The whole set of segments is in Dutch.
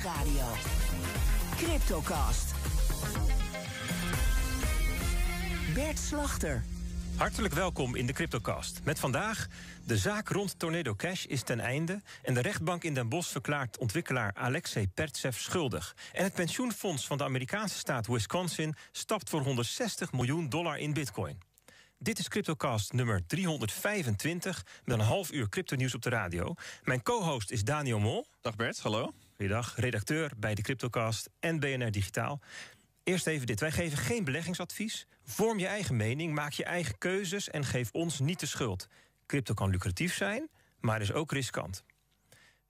Nieuwsradio. Cryptocast. Bert Slachter. Hartelijk welkom in de Cryptocast. Met vandaag. De zaak rond Tornado Cash is ten einde. En de rechtbank in Den Bosch verklaart ontwikkelaar Alexei Pertsev schuldig. En het pensioenfonds van de Amerikaanse staat Wisconsin stapt voor 160 miljoen dollar in Bitcoin. Dit is Cryptocast nummer 325 met een half uur crypto nieuws op de radio. Mijn co-host is Daniel Mol. Dag Bert, hallo. Goedendag, redacteur bij de Cryptocast en BNR Digitaal. Eerst even dit. Wij geven geen beleggingsadvies. Vorm je eigen mening, maak je eigen keuzes en geef ons niet de schuld. Crypto kan lucratief zijn, maar is ook riskant.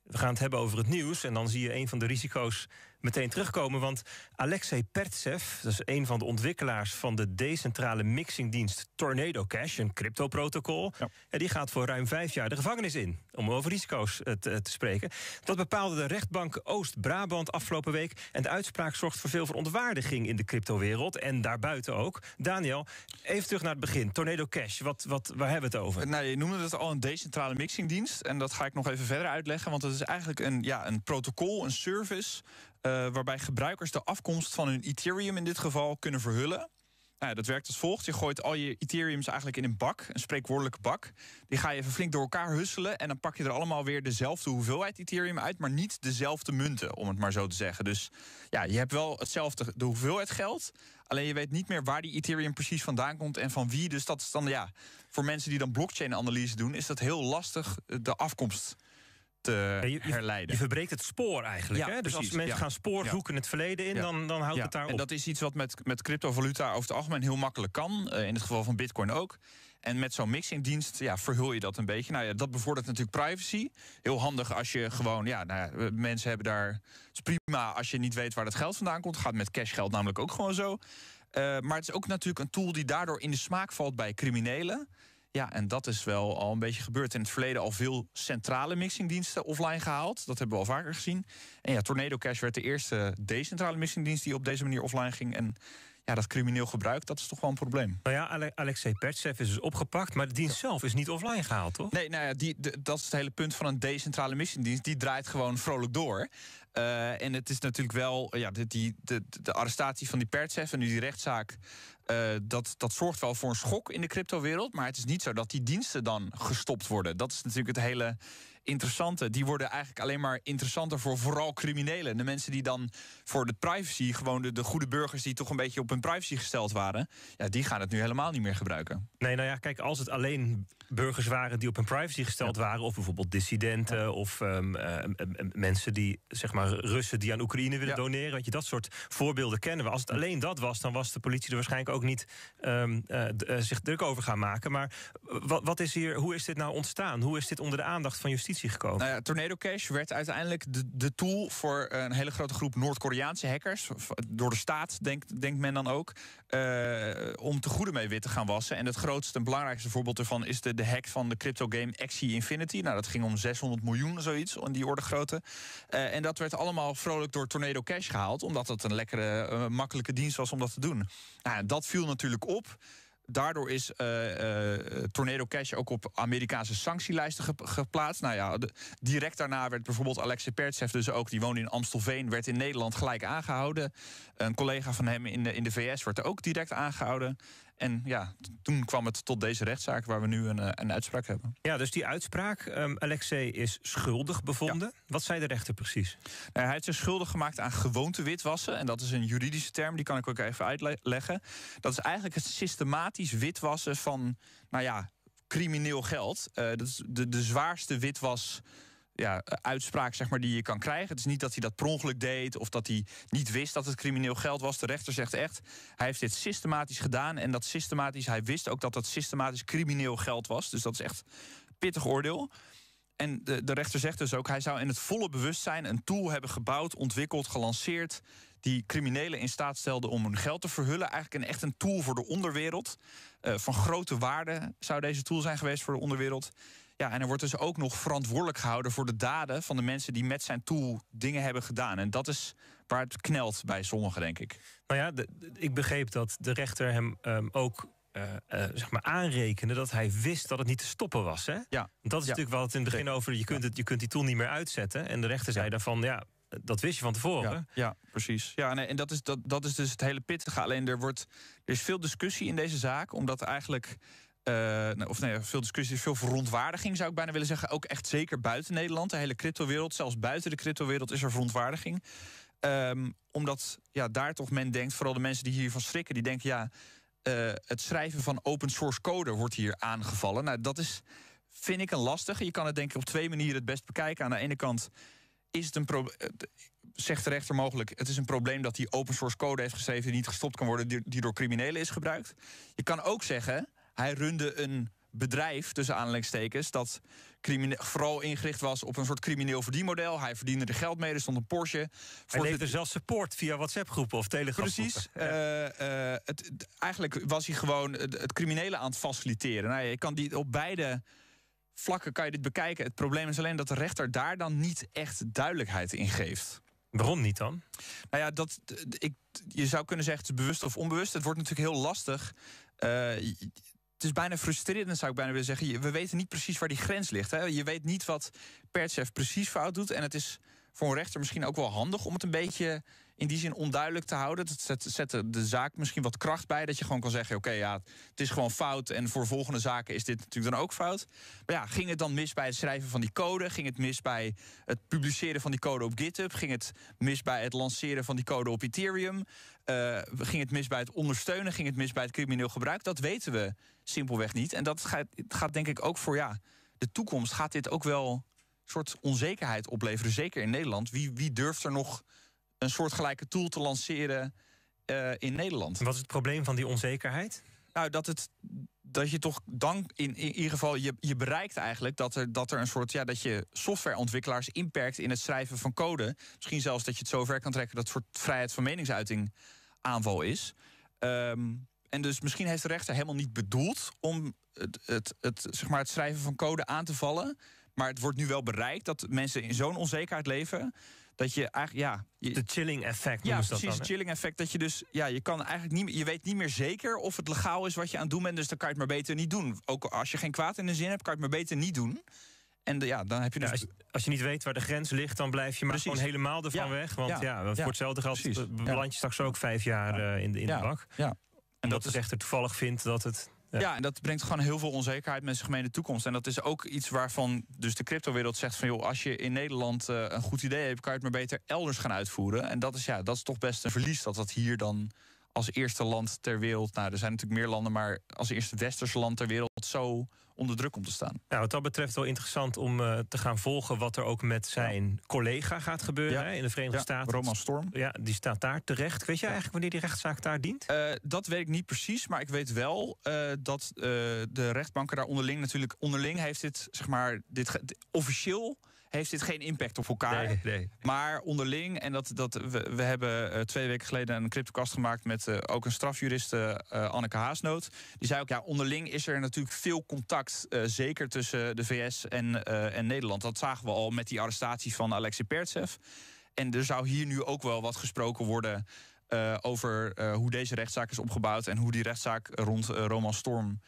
We gaan het hebben over het nieuws. En dan zie je een van de risico's meteen terugkomen. Want Alexei Pertsev, dat is een van de ontwikkelaars van de decentrale mixingdienst Tornado Cash, een crypto-protocol. En die gaat voor ruim vijf jaar de gevangenis in. Om over risico's eh, te, te spreken. Dat bepaalde de rechtbank Oost-Brabant afgelopen week. En de uitspraak zorgt voor veel verontwaardiging in de cryptowereld. En daarbuiten ook. Daniel, even terug naar het begin. Tornado Cash, wat, wat, waar hebben we het over? Nou, je noemde het al een decentrale mixingdienst. En dat ga ik nog even verder uitleggen. Want het is eigenlijk een, ja, een protocol, een service. Eh, waarbij gebruikers de afkomst van hun Ethereum in dit geval kunnen verhullen. Nou, dat werkt als volgt. Je gooit al je Ethereums eigenlijk in een bak, een spreekwoordelijke bak. Die ga je even flink door elkaar husselen. En dan pak je er allemaal weer dezelfde hoeveelheid Ethereum uit, maar niet dezelfde munten, om het maar zo te zeggen. Dus ja, je hebt wel hetzelfde de hoeveelheid geld. Alleen je weet niet meer waar die Ethereum precies vandaan komt en van wie. Dus dat is dan ja, voor mensen die dan blockchain-analyse doen, is dat heel lastig eh, de afkomst te je, herleiden. Je verbreekt het spoor eigenlijk. Dus als mensen gaan spoor zoeken het verleden in, dan, dan houdt het daar op. En dat is iets wat met, met cryptovaluta over het algemeen heel makkelijk kan. Eh, in het geval van bitcoin ook. En met zo'n mixingdienst ja, verhul je dat een beetje. Nou ja, dat bevordert natuurlijk privacy. Heel handig als je gewoon, ja, nou, mensen hebben daar. Het is prima als je niet weet waar dat geld vandaan komt. Gaat met cashgeld namelijk ook gewoon zo. Eh, maar het is ook natuurlijk een tool die daardoor in de smaak valt bij criminelen. Ja, en dat is wel al een beetje gebeurd. In het verleden al veel centrale mixingdiensten offline gehaald. Dat hebben we al vaker gezien. En ja, Tornado Cash werd de eerste decentrale mixingdienst die op deze manier offline ging. En ja, dat crimineel gebruik, dat is toch wel een probleem. Nou ja, Alexei Pertsev is dus opgepakt, maar de dienst zelf is niet offline gehaald, toch? Nee, nou ja, die, dat is het hele punt van een decentrale missiedienst. Die draait gewoon vrolijk door. Eh, en het is natuurlijk wel, ja, de, die, de, de arrestatie van die Pertsev en nu die rechtszaak... Eh, dat, dat zorgt wel voor een schok in de cryptowereld. Maar het is niet zo dat die diensten dan gestopt worden. Dat is natuurlijk het hele interessante, die worden eigenlijk alleen maar interessanter voor vooral criminelen. De mensen die dan voor de privacy, gewoon de, goede burgers die toch een beetje op hun privacy gesteld waren, ja, die gaan het nu helemaal niet meer gebruiken. Nee, nou ja, kijk, als het alleen burgers waren die op hun privacy gesteld waren, of bijvoorbeeld dissidenten of ehm, ehm, ehm, mensen die, zeg maar, Russen die aan Oekraïne willen doneren, weet je, dat soort voorbeelden kennen we. Als het alleen dat was, dan was de politie er waarschijnlijk ook niet eh, eh, zich druk over gaan maken. Maar eh, wat, wat is hier, hoe is dit nou ontstaan? Hoe is dit onder de aandacht van justitie? gekomen. Nou ja, Tornado Cash werd uiteindelijk de, de tool voor eh, een hele grote groep Noord-Koreaanse hackers. Eh, door de staat, denkt, denkt men dan ook. Eh, om te goede mee wit te gaan wassen. En het grootste en belangrijkste voorbeeld ervan is de, de hack van de crypto game Axie Infinity. Nou, dat ging om 600 miljoen zoiets, in die orde grootte. en dat werd allemaal vrolijk door Tornado Cash gehaald. Omdat het een lekkere, makkelijke dienst was om dat te doen. Nou, dat viel natuurlijk op. Daardoor is eh, eh, Tornado Cash ook op Amerikaanse sanctielijsten geplaatst. Nou ja, direct daarna werd bijvoorbeeld Alexei Pertsev dus ook... die woonde in Amstelveen, werd in Nederland gelijk aangehouden. Een collega van hem in de, in de VS werd er ook direct aangehouden. En ja, toen kwam het tot deze rechtszaak waar we nu een, eh, een uitspraak hebben. Ja, dus die uitspraak, um, Alexei is schuldig bevonden. Wat zei de rechter precies? Nou, hij heeft zich schuldig gemaakt aan gewoonte witwassen. En dat is een juridische term, die kan ik ook even uitleggen. Dat is eigenlijk het systematisch witwassen van, nou ja, crimineel geld. Eh, dat is de, de zwaarste witwas ja, uitspraak zeg maar, die je kan krijgen. Het is niet dat hij dat per ongeluk deed of dat hij niet wist dat het crimineel geld was. De rechter zegt echt, hij heeft dit systematisch gedaan en dat systematisch, hij wist ook dat dat systematisch crimineel geld was. Dus dat is echt pittig oordeel. En de, de rechter zegt dus ook, hij zou in het volle bewustzijn een tool hebben gebouwd, ontwikkeld, gelanceerd, die criminelen in staat stelde om hun geld te verhullen. Eigenlijk een, echt een tool voor de onderwereld. Eh, van grote waarde zou deze tool zijn geweest voor de onderwereld. Ja, en er wordt dus ook nog verantwoordelijk gehouden voor de daden van de mensen die met zijn tool dingen hebben gedaan. En dat is waar het knelt bij sommigen, denk ik. Nou ja, ik begreep dat de rechter hem ehm, ook uh, zeg maar aanrekenen dat hij wist dat het niet te stoppen was. Hè? Ja. Dat is natuurlijk wel het in het begin over. Je kunt, het, je kunt die tool niet meer uitzetten. En de rechter zei ja. daarvan, ja, dat wist je van tevoren. Ja, precies. Ja, en dat is, dat, dat is dus het hele pittige. Alleen er, wordt, er is veel discussie in deze zaak, omdat eigenlijk eh, nou, of nee, veel discussies, veel verontwaardiging zou ik bijna willen zeggen. Ook echt zeker buiten Nederland, de hele cryptowereld. Zelfs buiten de cryptowereld is er verontwaardiging. Ehm, omdat ja, daar toch men denkt, vooral de mensen die hiervan schrikken, die denken ja, eh, het schrijven van open source code wordt hier aangevallen. Nou, dat is, vind ik een lastige. Je kan het denk ik op twee manieren het best bekijken. Aan de ene kant is het een probleem. Eh, zegt de rechter mogelijk, het is een probleem dat die open source code heeft geschreven die niet gestopt kan worden, die door criminelen is gebruikt. Je kan ook zeggen, hij runde een bedrijf, tussen aanleidingstekens, dat vooral ingericht was op een soort crimineel verdienmodel. Hij verdiende er geld mee, er stond een Porsche. Hij Voor leefde zelfs support via WhatsApp-groepen of Telegram. Precies. Eh, eh, het, eigenlijk was hij gewoon het, criminele aan het faciliteren. Nou je kan die op beide vlakken kan je dit bekijken. Het probleem is alleen dat de rechter daar dan niet echt duidelijkheid in geeft. Waarom niet dan? Nou ja, dat, ik, je zou kunnen zeggen het is bewust of onbewust. Het wordt natuurlijk heel lastig. Eh, het is bijna frustrerend, zou ik bijna willen zeggen. We weten niet precies waar die grens ligt. Hè? Je weet niet wat Pertsev precies fout doet. En het is voor een rechter misschien ook wel handig om het een beetje in die zin onduidelijk te houden. Dat zet, zet, de zaak misschien wat kracht bij. Dat je gewoon kan zeggen: oké, ja, het is gewoon fout. En voor volgende zaken is dit natuurlijk dan ook fout. Maar ja, ging het dan mis bij het schrijven van die code? Ging het mis bij het publiceren van die code op GitHub? Ging het mis bij het lanceren van die code op Ethereum? Eh, ging het mis bij het ondersteunen? Ging het mis bij het crimineel gebruik? Dat weten we simpelweg niet. En dat gaat, gaat denk ik ook voor ja, de toekomst. Gaat dit ook wel soort onzekerheid opleveren, zeker in Nederland. Wie, wie durft er nog een soortgelijke tool te lanceren eh, in Nederland. Wat is het probleem van die onzekerheid? Nou, dat, het, dat je toch dank in, in ieder geval, je, je bereikt eigenlijk dat er, dat er een soort, ja, dat je softwareontwikkelaars inperkt in het schrijven van code. Misschien zelfs dat je het zover kan trekken dat het soort vrijheid van meningsuiting aanval is. Ehm, en dus misschien heeft de rechter helemaal niet bedoeld om het, het, het, zeg maar het schrijven van code aan te vallen. Maar het wordt nu wel bereikt dat mensen in zo'n onzekerheid leven. Dat je eigenlijk, ja... Je, de chilling effect Ja, precies, dan, chilling effect. Dat je dus, ja, je kan eigenlijk niet, je weet niet meer zeker of het legaal is wat je aan het doen bent. Dus dan kan je het maar beter niet doen. Ook als je geen kwaad in de zin hebt, kan je het maar beter niet doen. En ja, dan heb je dus... als, je niet weet waar de grens ligt, dan blijf je maar gewoon helemaal ervan weg. Want ja, ja voor hetzelfde geld land je straks ook vijf jaar eh, in de, in de bak. Ja. En dat, dat is echt toevallig vindt dat het ja. en dat brengt gewoon heel veel onzekerheid met zich mee in de toekomst. En dat is ook iets waarvan dus de cryptowereld zegt van... joh, als je in Nederland eh, een goed idee hebt... kan je het maar beter elders gaan uitvoeren. En dat is, ja, dat is toch best een verlies dat dat hier dan als eerste land ter wereld... nou, er zijn natuurlijk meer landen, maar als eerste westerse land ter wereld... zo onder druk om te staan. Ja, wat dat betreft wel interessant om eh, te gaan volgen wat er ook met zijn collega gaat gebeuren hè, in de Verenigde ja, Staten. Roman Storm. Ja, die staat daar terecht. Weet jij eigenlijk wanneer die rechtszaak daar dient? Eh, dat weet ik niet precies, maar ik weet wel eh, dat de rechtbanken daar onderling natuurlijk onderling heeft dit, zeg maar, dit officieel heeft dit geen impact op elkaar. Nee, nee. Maar onderling, en dat, dat we, we hebben eh, twee weken geleden een cryptocast gemaakt met eh, ook een strafjuriste, eh, Anneke Haasnoot. Die zei ook, ja, onderling is er natuurlijk veel contact, zeker tussen de VS en, en Nederland. Dat zagen we al met die arrestatie van Alexei Pertsev. En er zou hier nu ook wel wat gesproken worden over hoe deze rechtszaak is opgebouwd en hoe die rechtszaak rond Roman Storm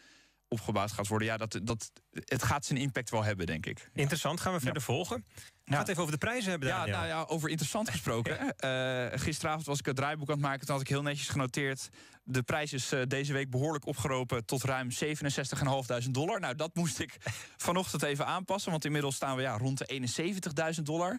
opgebouwd gaat worden. Ja, dat, dat, het gaat zijn impact wel hebben, denk ik. Interessant, gaan we verder volgen. We gaan het even over de prijzen hebben. Ja, nou ja, over interessant gesproken. Eh, gisteravond was ik het draaiboek aan het maken. Toen had ik heel netjes genoteerd. De prijs is eh, deze week behoorlijk opgeropen tot ruim 67.500 dollar. Nou, dat moest ik vanochtend even aanpassen. Want inmiddels staan we ja, rond de 71.000 dollar.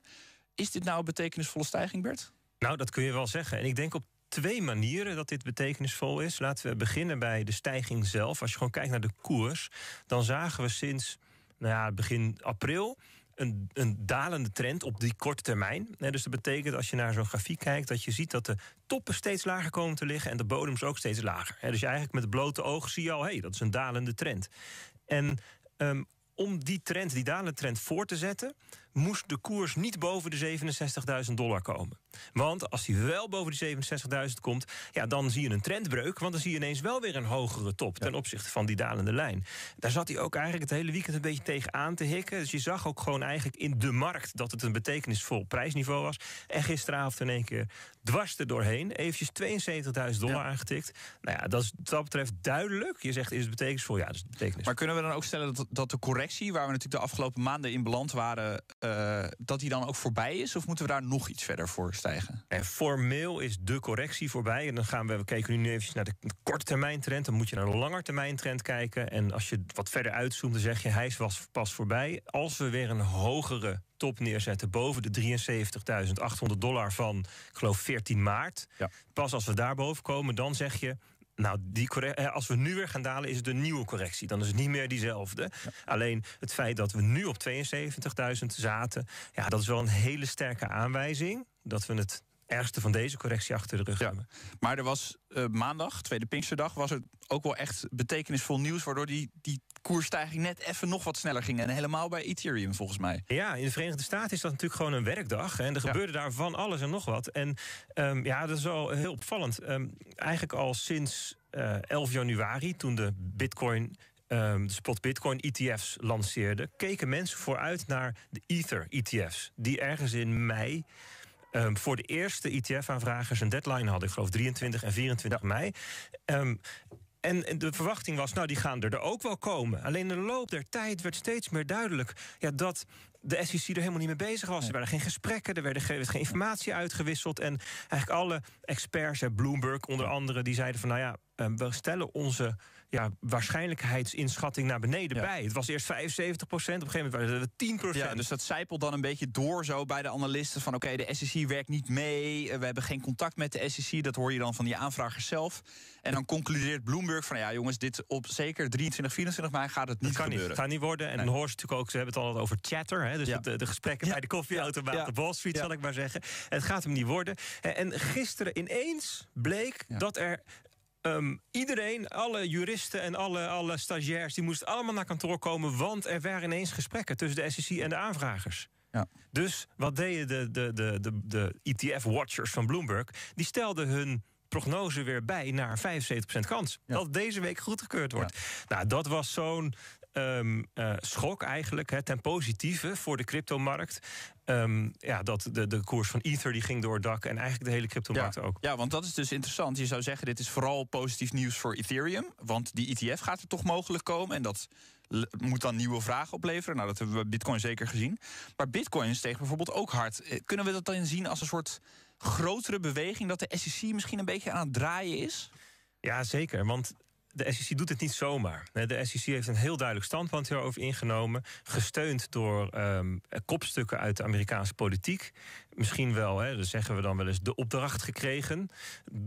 Is dit nou een betekenisvolle stijging, Bert? Nou, dat kun je wel zeggen. En ik denk op twee manieren dat dit betekenisvol is. Laten we beginnen bij de stijging zelf. Als je gewoon kijkt naar de koers, dan zagen we sinds nou ja, begin april een, een, dalende trend op die korte termijn. dus dat betekent als je naar zo'n grafiek kijkt, dat je ziet dat de toppen steeds lager komen te liggen en de bodems ook steeds lager. dus je eigenlijk met het blote oog zie je al, hé, hey, dat is een dalende trend. En ehm, om die trend, die dalende trend voor te zetten, moest de koers niet boven de 67.000 dollar komen. Want als hij wel boven die 67.000 komt, ja, dan zie je een trendbreuk. Want dan zie je ineens wel weer een hogere top ten opzichte van die dalende lijn. Daar zat hij ook eigenlijk het hele weekend een beetje tegen aan te hikken. Dus je zag ook gewoon eigenlijk in de markt dat het een betekenisvol prijsniveau was. En gisteravond in één keer dwars er doorheen. Eventjes 72.000 dollar aangetikt. Nou ja, dat betreft duidelijk. Je zegt is het betekenisvol? Ja, dat is betekenisvol. Maar kunnen we dan ook stellen dat, dat de correctie... waar we natuurlijk de afgelopen maanden in beland waren... Eh, dat die dan ook voorbij is? Of moeten we daar nog iets verder voor stijgen? En formeel is de correctie voorbij. En dan gaan we, we kijken nu even naar de korte termijn trend. Dan moet je naar de trend kijken. En als je wat verder uitzoomt, dan zeg je hij was pas voorbij. Als we weer een hogere top neerzetten boven de 73.800 dollar van, ik geloof, 14 maart. Pas als we daarboven komen, dan zeg je nou, die eh, als we nu weer gaan dalen, is het een nieuwe correctie. Dan is het niet meer diezelfde. Alleen het feit dat we nu op 72.000 zaten, ja, dat is wel een hele sterke aanwijzing dat we het ergste van deze correctie achter de rug ja. hebben. Maar er was eh, maandag, tweede Pinksterdag, was het ook wel echt betekenisvol nieuws... waardoor die, die koersstijging net even nog wat sneller ging. En helemaal bij Ethereum volgens mij. Ja, in de Verenigde Staten is dat natuurlijk gewoon een werkdag. En er gebeurde daar van alles en nog wat. En ehm, ja, dat is wel heel opvallend. Ehm, eigenlijk al sinds 11 eh, januari, toen de bitcoin ehm, de spot Bitcoin ETF's lanceerde, keken mensen vooruit naar de Ether ETF's, die ergens in mei Ehm, voor de eerste ITF-aanvragers een deadline hadden. Ik geloof 23 en 24 mei. Ehm, en de verwachting was, nou, die gaan er ook wel komen. Alleen de loop der tijd werd steeds meer duidelijk ja, dat de SEC er helemaal niet mee bezig was. Er waren geen gesprekken, er werd geen informatie uitgewisseld. En eigenlijk alle experts, Bloomberg onder andere, die zeiden van, nou ja, ehm, we stellen onze ja, waarschijnlijkheidsinschatting naar beneden bij. Het was eerst 75 procent, op een gegeven moment waren het 10 procent. Ja, dus dat zijpelt dan een beetje door zo bij de analisten... van oké, de SEC werkt niet mee, eh, we hebben geen contact met de SEC... dat hoor je dan van die aanvragers zelf. En dan concludeert Bloomberg van ja jongens, dit op zeker 23, 24 mei gaat het niet dat kan Niet, het gaat niet worden. En dan hoor ze natuurlijk ook, ze hebben het al over chatter... Hè, dus eh, de, gesprekken bij de koffieautomaat de Wall Street, zal ik maar zeggen. Het gaat hem niet worden. Eh, en gisteren ineens bleek dat er Ehm, iedereen, alle juristen en alle, alle stagiairs... die moesten allemaal naar kantoor komen... want er waren ineens gesprekken tussen de SEC en de aanvragers. Ja. Dus wat deden de, de, de, de, de ETF-watchers van Bloomberg? Die stelden hun prognose weer bij naar 75% kans. Dat deze week goedgekeurd wordt. Nou, dat was zo'n Ehm, eh, schok eigenlijk hè, ten positieve voor de cryptomarkt. Um, ja, dat de, de koers van Ether die ging door het dak en eigenlijk de hele cryptomarkt ook. Ja, want dat is dus interessant. Je zou zeggen, dit is vooral positief nieuws voor Ethereum. Want die ETF gaat er toch mogelijk komen. En dat moet dan nieuwe vragen opleveren. Nou, dat hebben we bij Bitcoin zeker gezien. Maar Bitcoin steeg bijvoorbeeld ook hard. Eh, kunnen we dat dan zien als een soort grotere beweging... dat de SEC misschien een beetje aan het draaien is? Ja, zeker. Want de SEC doet het niet zomaar. De SEC heeft een heel duidelijk standpunt hierover ingenomen. Gesteund door ehm, kopstukken uit de Amerikaanse politiek. Misschien wel, hè, dus zeggen we dan wel eens, de opdracht gekregen.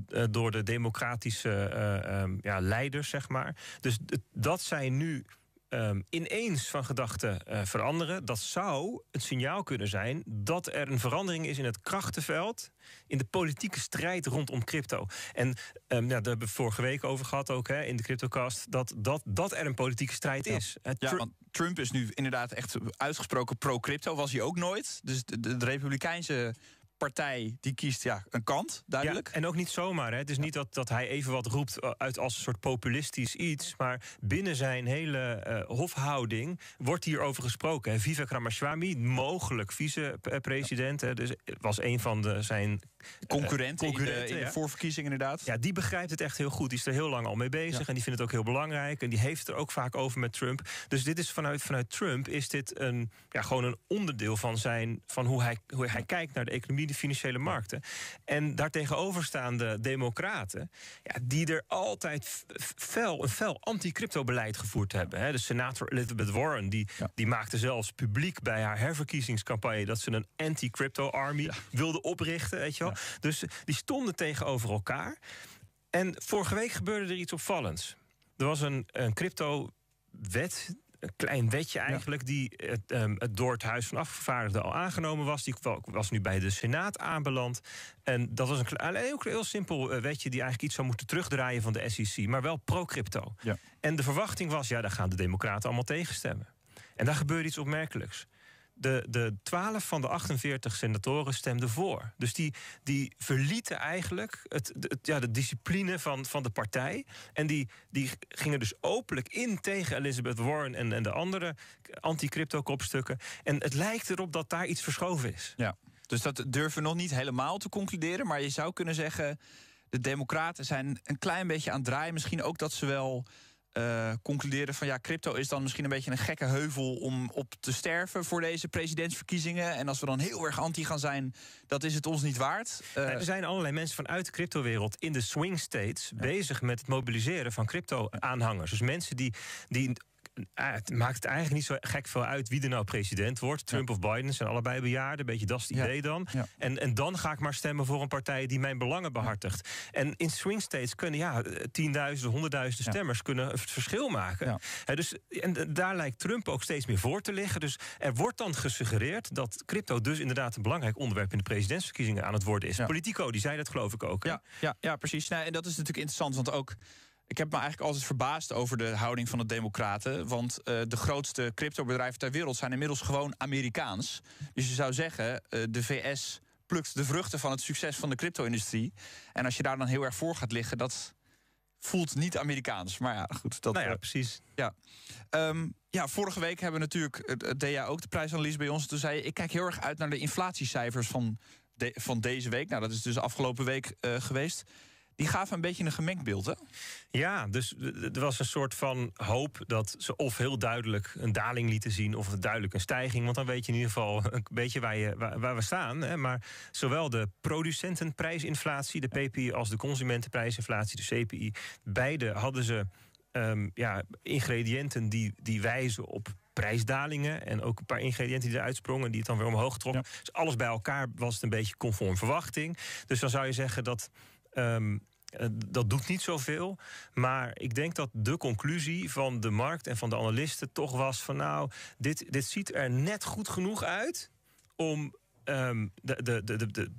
Eh, door de democratische eh, ehm, ja, leiders, zeg maar. Dus dat zij nu Ehm, ineens van gedachten eh, veranderen, dat zou het signaal kunnen zijn dat er een verandering is in het krachtenveld, in de politieke strijd rondom crypto. En um, ja, daar hebben we vorige week over gehad ook hè, in de CryptoCast, dat, dat, dat er een politieke strijd is. ja, want Trump is nu inderdaad echt uitgesproken pro-crypto, was hij ook nooit. Dus de, de Republikeinse partij die kiest ja, een kant, duidelijk. en ook niet zomaar. Hè. Het is niet dat, dat hij even wat roept eh, uit als een soort populistisch iets. Maar binnen zijn hele eh, hofhouding wordt hierover gesproken. Hè. Vivek Ramaswamy, mogelijk vice-president Dus eh, was een van de, zijn concurrenten, uh, concurrenten in de, in de voorverkiezingen inderdaad. Ja, die begrijpt het echt heel goed. Die is er heel lang al mee bezig. En die vindt het ook heel belangrijk. En die heeft er ook vaak over met Trump. Dus dit is vanuit, vanuit Trump is dit een, ja, gewoon een onderdeel van, zijn, van hoe, hij, hoe hij kijkt naar de economie de financiële markten. En daartegenoverstaande democraten, ja, die er altijd fel, een fel anti-crypto-beleid gevoerd hebben. De senator Elizabeth Warren, die, die maakte zelfs publiek bij haar herverkiezingscampagne dat ze een anti-crypto-army wilde oprichten. Weet je wel. Dus eh, die stonden tegenover elkaar. En vorige week gebeurde er iets opvallends. Er was een, een crypto-wet een klein wetje eigenlijk, die het, ehm, het, door het Huis van Afgevaardigden al aangenomen was. Die was nu bij de Senaat aanbeland. En dat was een, heel, heel simpel eh, wetje die eigenlijk iets zou moeten terugdraaien van de SEC, maar wel pro-crypto. En de verwachting was, ja, daar gaan de Democraten allemaal tegenstemmen. En daar gebeurde iets opmerkelijks de, de 12 van de 48 senatoren stemden voor. Dus die, die verlieten eigenlijk het, ja, de discipline van, van de partij. En die, die gingen dus openlijk in tegen Elizabeth Warren en, en de andere anti-crypto-kopstukken. En het lijkt erop dat daar iets verschoven is. Ja, dus dat durven we nog niet helemaal te concluderen. Maar je zou kunnen zeggen. De Democraten zijn een klein beetje aan het draaien. Misschien ook dat ze wel eh, concludeerden van ja, crypto is dan misschien een beetje een gekke heuvel om op te sterven voor deze presidentsverkiezingen. En als we dan heel erg anti gaan zijn, dat is het ons niet waard. Uh, er zijn allerlei mensen vanuit de cryptowereld in de swing states bezig met het mobiliseren van crypto-aanhangers. Dus mensen die, die Ah, het maakt eigenlijk niet zo gek veel uit wie er nou president wordt. Trump of Biden zijn allebei bejaarden. Beetje dat is het idee dan. En, en dan ga ik maar stemmen voor een partij die mijn belangen behartigt. En in swing states kunnen ja, tienduizenden, honderdduizenden stemmers kunnen het verschil maken. dus, en daar lijkt Trump ook steeds meer voor te liggen. Dus er wordt dan gesuggereerd dat crypto dus inderdaad een belangrijk onderwerp in de presidentsverkiezingen aan het worden is. Politico, die zei dat geloof ik ook. Ja, ja, ja, precies. Nou, en dat is natuurlijk interessant, want ook ik heb me eigenlijk altijd verbaasd over de houding van de Democraten. Want eh, de grootste cryptobedrijven ter wereld zijn inmiddels gewoon Amerikaans. Dus je zou zeggen, eh, de VS plukt de vruchten van het succes van de crypto-industrie. En als je daar dan heel erg voor gaat liggen, dat voelt niet Amerikaans. Maar ja, goed. Dat, nou ja, eh, precies. Ja. Ehm, ja, vorige week hebben we natuurlijk, DA ook de prijsanalyse bij ons. Toen zei ik kijk heel erg uit naar de inflatiecijfers van, de, van deze week. Nou, dat is dus afgelopen week geweest die gaven een beetje een gemengd beeld, hè? Ja, dus er was een soort van hoop dat ze of heel duidelijk een daling lieten zien... of duidelijk een stijging, want dan weet je in ieder geval een beetje waar, je, waar, we staan. Hè. Maar zowel de producentenprijsinflatie, de PPI... als de consumentenprijsinflatie, de CPI, beide hadden ze... Ehm, ja, ingrediënten die, die wijzen op prijsdalingen. En ook een paar ingrediënten die eruit sprongen, die het dan weer omhoog trokken. Dus alles bij elkaar was het een beetje conform verwachting. Dus dan zou je zeggen dat Ehm, eh, dat doet niet zoveel. Maar ik denk dat de conclusie van de markt en van de analisten toch was: van nou, dit, dit ziet er net goed genoeg uit om ehm, de, de, de, de,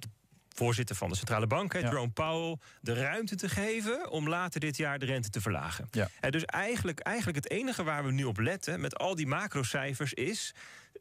voorzitter van de centrale bank, ja. Jerome Powell, de ruimte te geven om later dit jaar de rente te verlagen. Ja. dus eigenlijk, eigenlijk het enige waar we nu op letten met al die macrocijfers is: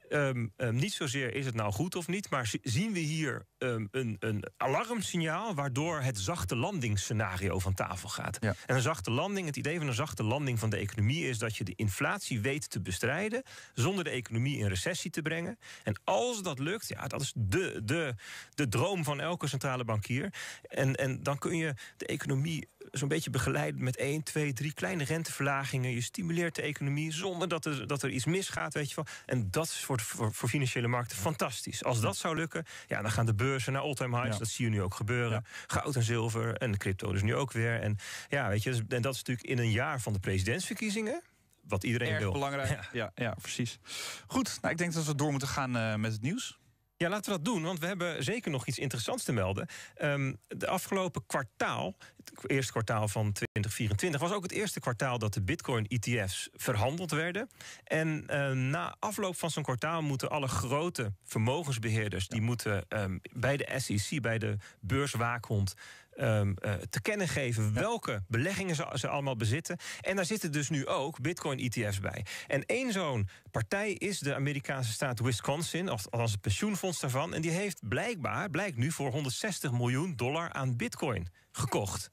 Ehm, ehm, niet zozeer is het nou goed of niet, maar zien we hier ehm, een, een, alarmsignaal waardoor het zachte landingsscenario van tafel gaat. En een zachte landing, het idee van een zachte landing van de economie is dat je de inflatie weet te bestrijden zonder de economie in recessie te brengen. En als dat lukt, ja, dat is de, de, de droom van elke centrale bankier. En, en dan kun je de economie zo'n beetje begeleid met 1, 2, 3 kleine renteverlagingen. Je stimuleert de economie zonder dat er, dat er iets misgaat. Weet je wel. En dat is voor, voor, financiële markten fantastisch. Als dat zou lukken, ja, dan gaan de beurzen naar all-time highs. Dat zie je nu ook gebeuren. Goud en zilver en crypto dus nu ook weer. En, ja, weet je, dus, en dat is natuurlijk in een jaar van de presidentsverkiezingen wat iedereen Erg wil. belangrijk. Ja. ja, precies. Goed, nou, ik denk dat we door moeten gaan eh, met het nieuws. Ja, laten we dat doen, want we hebben zeker nog iets interessants te melden. Ehm, de afgelopen kwartaal, het eerste kwartaal van 2024, was ook het eerste kwartaal dat de Bitcoin-ETF's verhandeld werden. En eh, na afloop van zo'n kwartaal moeten alle grote vermogensbeheerders, die moeten ehm, bij de SEC, bij de beurswaakhond, Ehm, eh, te kennen geven welke beleggingen ze, ze, allemaal bezitten. En daar zitten dus nu ook Bitcoin-ETF's bij. En één zo'n partij is de Amerikaanse staat Wisconsin, of het pensioenfonds daarvan. En die heeft blijkbaar, blijkt nu, voor 160 miljoen dollar aan Bitcoin gekocht.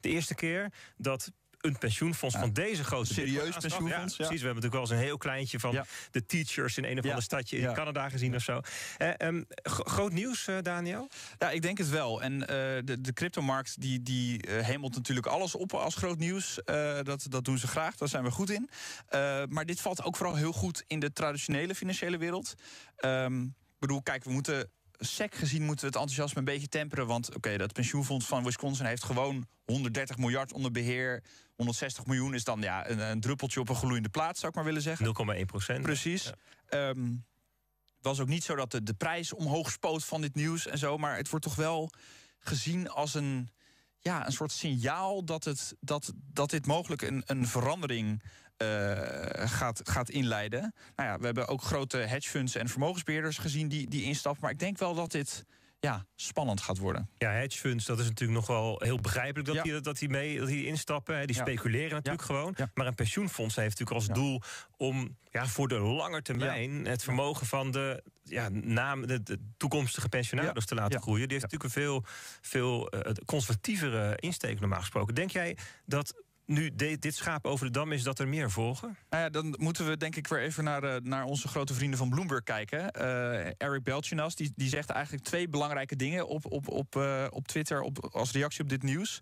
De eerste keer dat een pensioenfonds van deze grote Serieus pensioenfonds? Ja, precies. We hebben natuurlijk wel eens een heel kleintje van de teachers in een of ander stadje in Canada gezien of zo. Eh, ehm, groot nieuws, eh, Daniel? Ja, ik denk het wel. En eh, de, de cryptomarkt die, die hemelt natuurlijk alles op als groot nieuws. dat, dat doen ze graag, daar zijn we goed in. maar dit valt ook vooral heel goed in de traditionele financiële wereld. Ehm, ik bedoel, kijk, we moeten SEC gezien moeten we het enthousiasme een beetje temperen. Want oké, dat pensioenfonds van Wisconsin heeft gewoon 130 miljard onder beheer 160 miljoen is dan ja, een, druppeltje op een gloeiende plaat, zou ik maar willen zeggen. 0,1 procent. Precies. het ehm, was ook niet zo dat de, de prijs omhoog spoot van dit nieuws en zo. Maar het wordt toch wel gezien als een, ja, een soort signaal dat, het, dat, dat dit mogelijk een, een verandering eh, gaat, gaat inleiden. Nou ja, we hebben ook grote hedge funds en vermogensbeheerders gezien die, die instappen. Maar ik denk wel dat dit ja, spannend gaat worden. Ja, hedge funds, dat is natuurlijk nog wel heel begrijpelijk dat, ja. die, dat die mee die instappen. Die speculeren natuurlijk gewoon. Maar een pensioenfonds heeft natuurlijk als doel om ja, voor de lange termijn het vermogen van de, ja, naam, de, toekomstige pensionaris te laten groeien. Die heeft natuurlijk een veel, veel uh, conservatievere insteek normaal gesproken. Denk jij dat nu de, dit schaap over de dam is, dat er meer volgen? Nou ja, dan moeten we denk ik weer even naar, eh, naar onze grote vrienden van Bloomberg kijken. Eh, Eric Belchinas, die, die zegt eigenlijk twee belangrijke dingen op, op, op, eh, op Twitter op, als reactie op dit nieuws.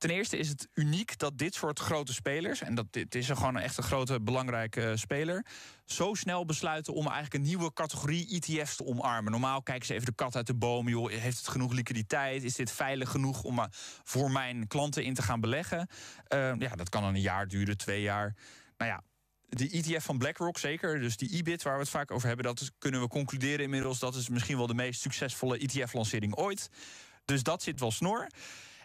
Ten eerste is het uniek dat dit soort grote spelers, en dat dit is er gewoon echt een grote belangrijke eh, speler, zo snel besluiten om eigenlijk een nieuwe categorie ETF's te omarmen. Normaal kijken ze even de kat uit de boom, joh, heeft het genoeg liquiditeit? Is dit veilig genoeg om eh, voor mijn klanten in te gaan beleggen? Eh, ja, dat kan dan een jaar duren, twee jaar. Nou ja, de ETF van BlackRock zeker, dus die EBIT waar we het vaak over hebben, dat kunnen we concluderen inmiddels. Dat is misschien wel de meest succesvolle ETF-lancering ooit. Dus dat zit wel snor.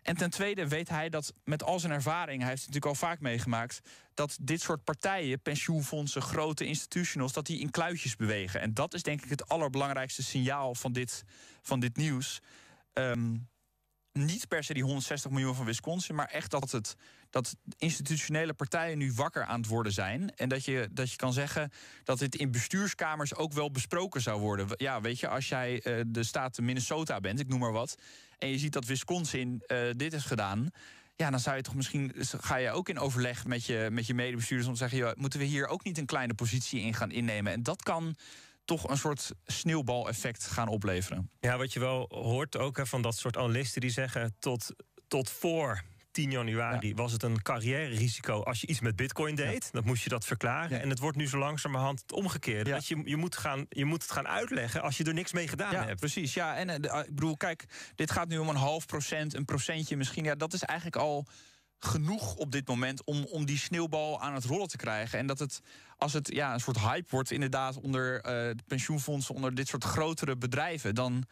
En ten tweede weet hij dat met al zijn ervaring, hij heeft het natuurlijk al vaak meegemaakt, dat dit soort partijen, pensioenfondsen, grote institutionals, dat die in kluitjes bewegen. En dat is denk ik het allerbelangrijkste signaal van dit, van dit nieuws. Ehm, niet per se die 160 miljoen van Wisconsin, maar echt dat het dat institutionele partijen nu wakker aan het worden zijn. En dat je, dat je kan zeggen dat dit in bestuurskamers ook wel besproken zou worden. Ja, weet je, als jij eh, de staat Minnesota bent, ik noem maar wat. En je ziet dat Wisconsin eh, dit is gedaan. Ja, dan zou je toch misschien. Ga je ook in overleg met je, met je medebestuurders om te zeggen: moeten we hier ook niet een kleine positie in gaan innemen? En dat kan toch een soort sneeuwbaleffect gaan opleveren. Ja, wat je wel hoort ook hè, van dat soort analisten die zeggen: tot, tot voor 10 januari was het een carrière-risico als je iets met Bitcoin deed. Dat Dan moest je dat verklaren. En het wordt nu zo langzamerhand het omgekeerde. Dat je, je, moet gaan, je moet het gaan uitleggen als je er niks mee gedaan hebt. Precies, ja. En uh, ik bedoel, kijk, dit gaat nu om een half procent, een procentje misschien. Ja, dat is eigenlijk al genoeg op dit moment om, om die sneeuwbal aan het rollen te krijgen. En dat het, als het ja, een soort hype wordt, inderdaad, onder uh, pensioenfondsen, onder dit soort grotere bedrijven, dan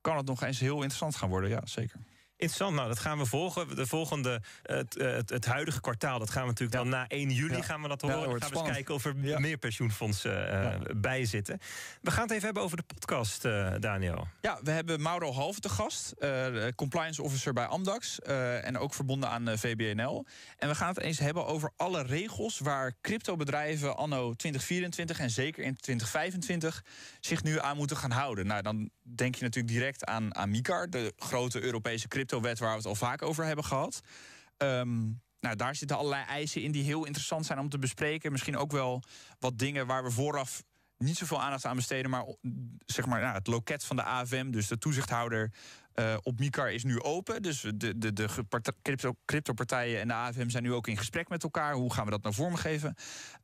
kan het nog eens heel interessant gaan worden. Ja, zeker. Interessant, nou dat gaan we volgen. De volgende, het, het, huidige kwartaal, dat gaan we natuurlijk dan na 1 juli gaan we dat horen. dan gaan we eens kijken of er meer pensioenfondsen uh, eh, bij zitten. We gaan het even hebben over de podcast, eh, Daniel. Ja, we hebben Mauro Halve te gast, eh, compliance officer bij Amdax en ook verbonden aan VBNL. En we gaan het eens hebben over alle regels waar cryptobedrijven anno 2024 en zeker in 2025 zich nu aan moeten gaan houden. Nou, dan denk je natuurlijk direct aan, aan MICAR, de grote Europese crypto Wet waar we het al vaak over hebben gehad. Ehm, nou, daar zitten allerlei eisen in die heel interessant zijn om te bespreken. Misschien ook wel wat dingen waar we vooraf niet zoveel aandacht aan besteden. Maar zeg maar, nou, het loket van de AFM, dus de toezichthouder eh, op MICAR, is nu open. Dus de, de, de crypto, cryptopartijen en de AFM zijn nu ook in gesprek met elkaar. Hoe gaan we dat nou vormgeven?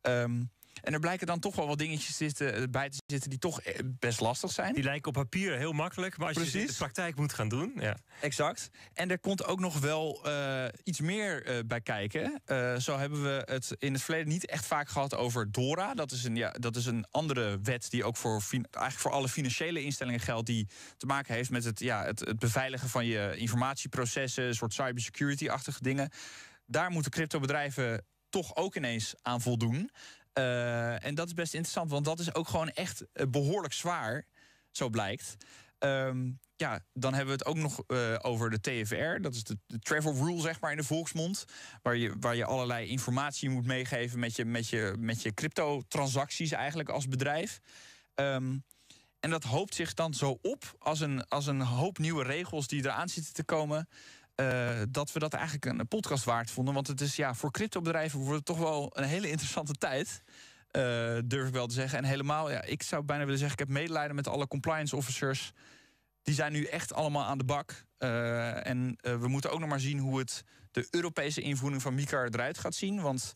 Um, ehm, en er blijken dan toch wel wat dingetjes zitten, eh, bij te zitten die toch eh, best lastig zijn. Die lijken op papier heel makkelijk, maar als je je in de praktijk moet gaan doen. Ja. Exact. En er komt ook nog wel eh, iets meer bij kijken. zo hebben we het in het verleden niet echt vaak gehad over DORA. Dat is een, ja, dat is een andere wet die ook voor, eigenlijk voor alle financiële instellingen geldt. Die te maken heeft met het, ja, het, het beveiligen van je informatieprocessen. Een soort cybersecurity-achtige dingen. Daar moeten cryptobedrijven toch ook ineens aan voldoen. Eh, en dat is best interessant, want dat is ook gewoon echt eh, behoorlijk zwaar, zo blijkt. Ehm, ja, dan hebben we het ook nog eh, over de TFR. Dat is de, travel rule, zeg maar, in de volksmond. Waar je, waar je allerlei informatie moet meegeven met je, met je, met je crypto-transacties eigenlijk als bedrijf. Ehm, en dat hoopt zich dan zo op als een, als een hoop nieuwe regels die eraan zitten te komen. Eh, dat we dat eigenlijk een podcast waard vonden. Want het is ja, voor cryptobedrijven wordt het toch wel een hele interessante tijd. Eh, durf ik wel te zeggen. En helemaal, ja, ik zou bijna willen zeggen, ik heb medelijden met alle compliance officers. Die zijn nu echt allemaal aan de bak. Eh, en we moeten ook nog maar zien hoe het de Europese invoering van MICAR eruit gaat zien. Want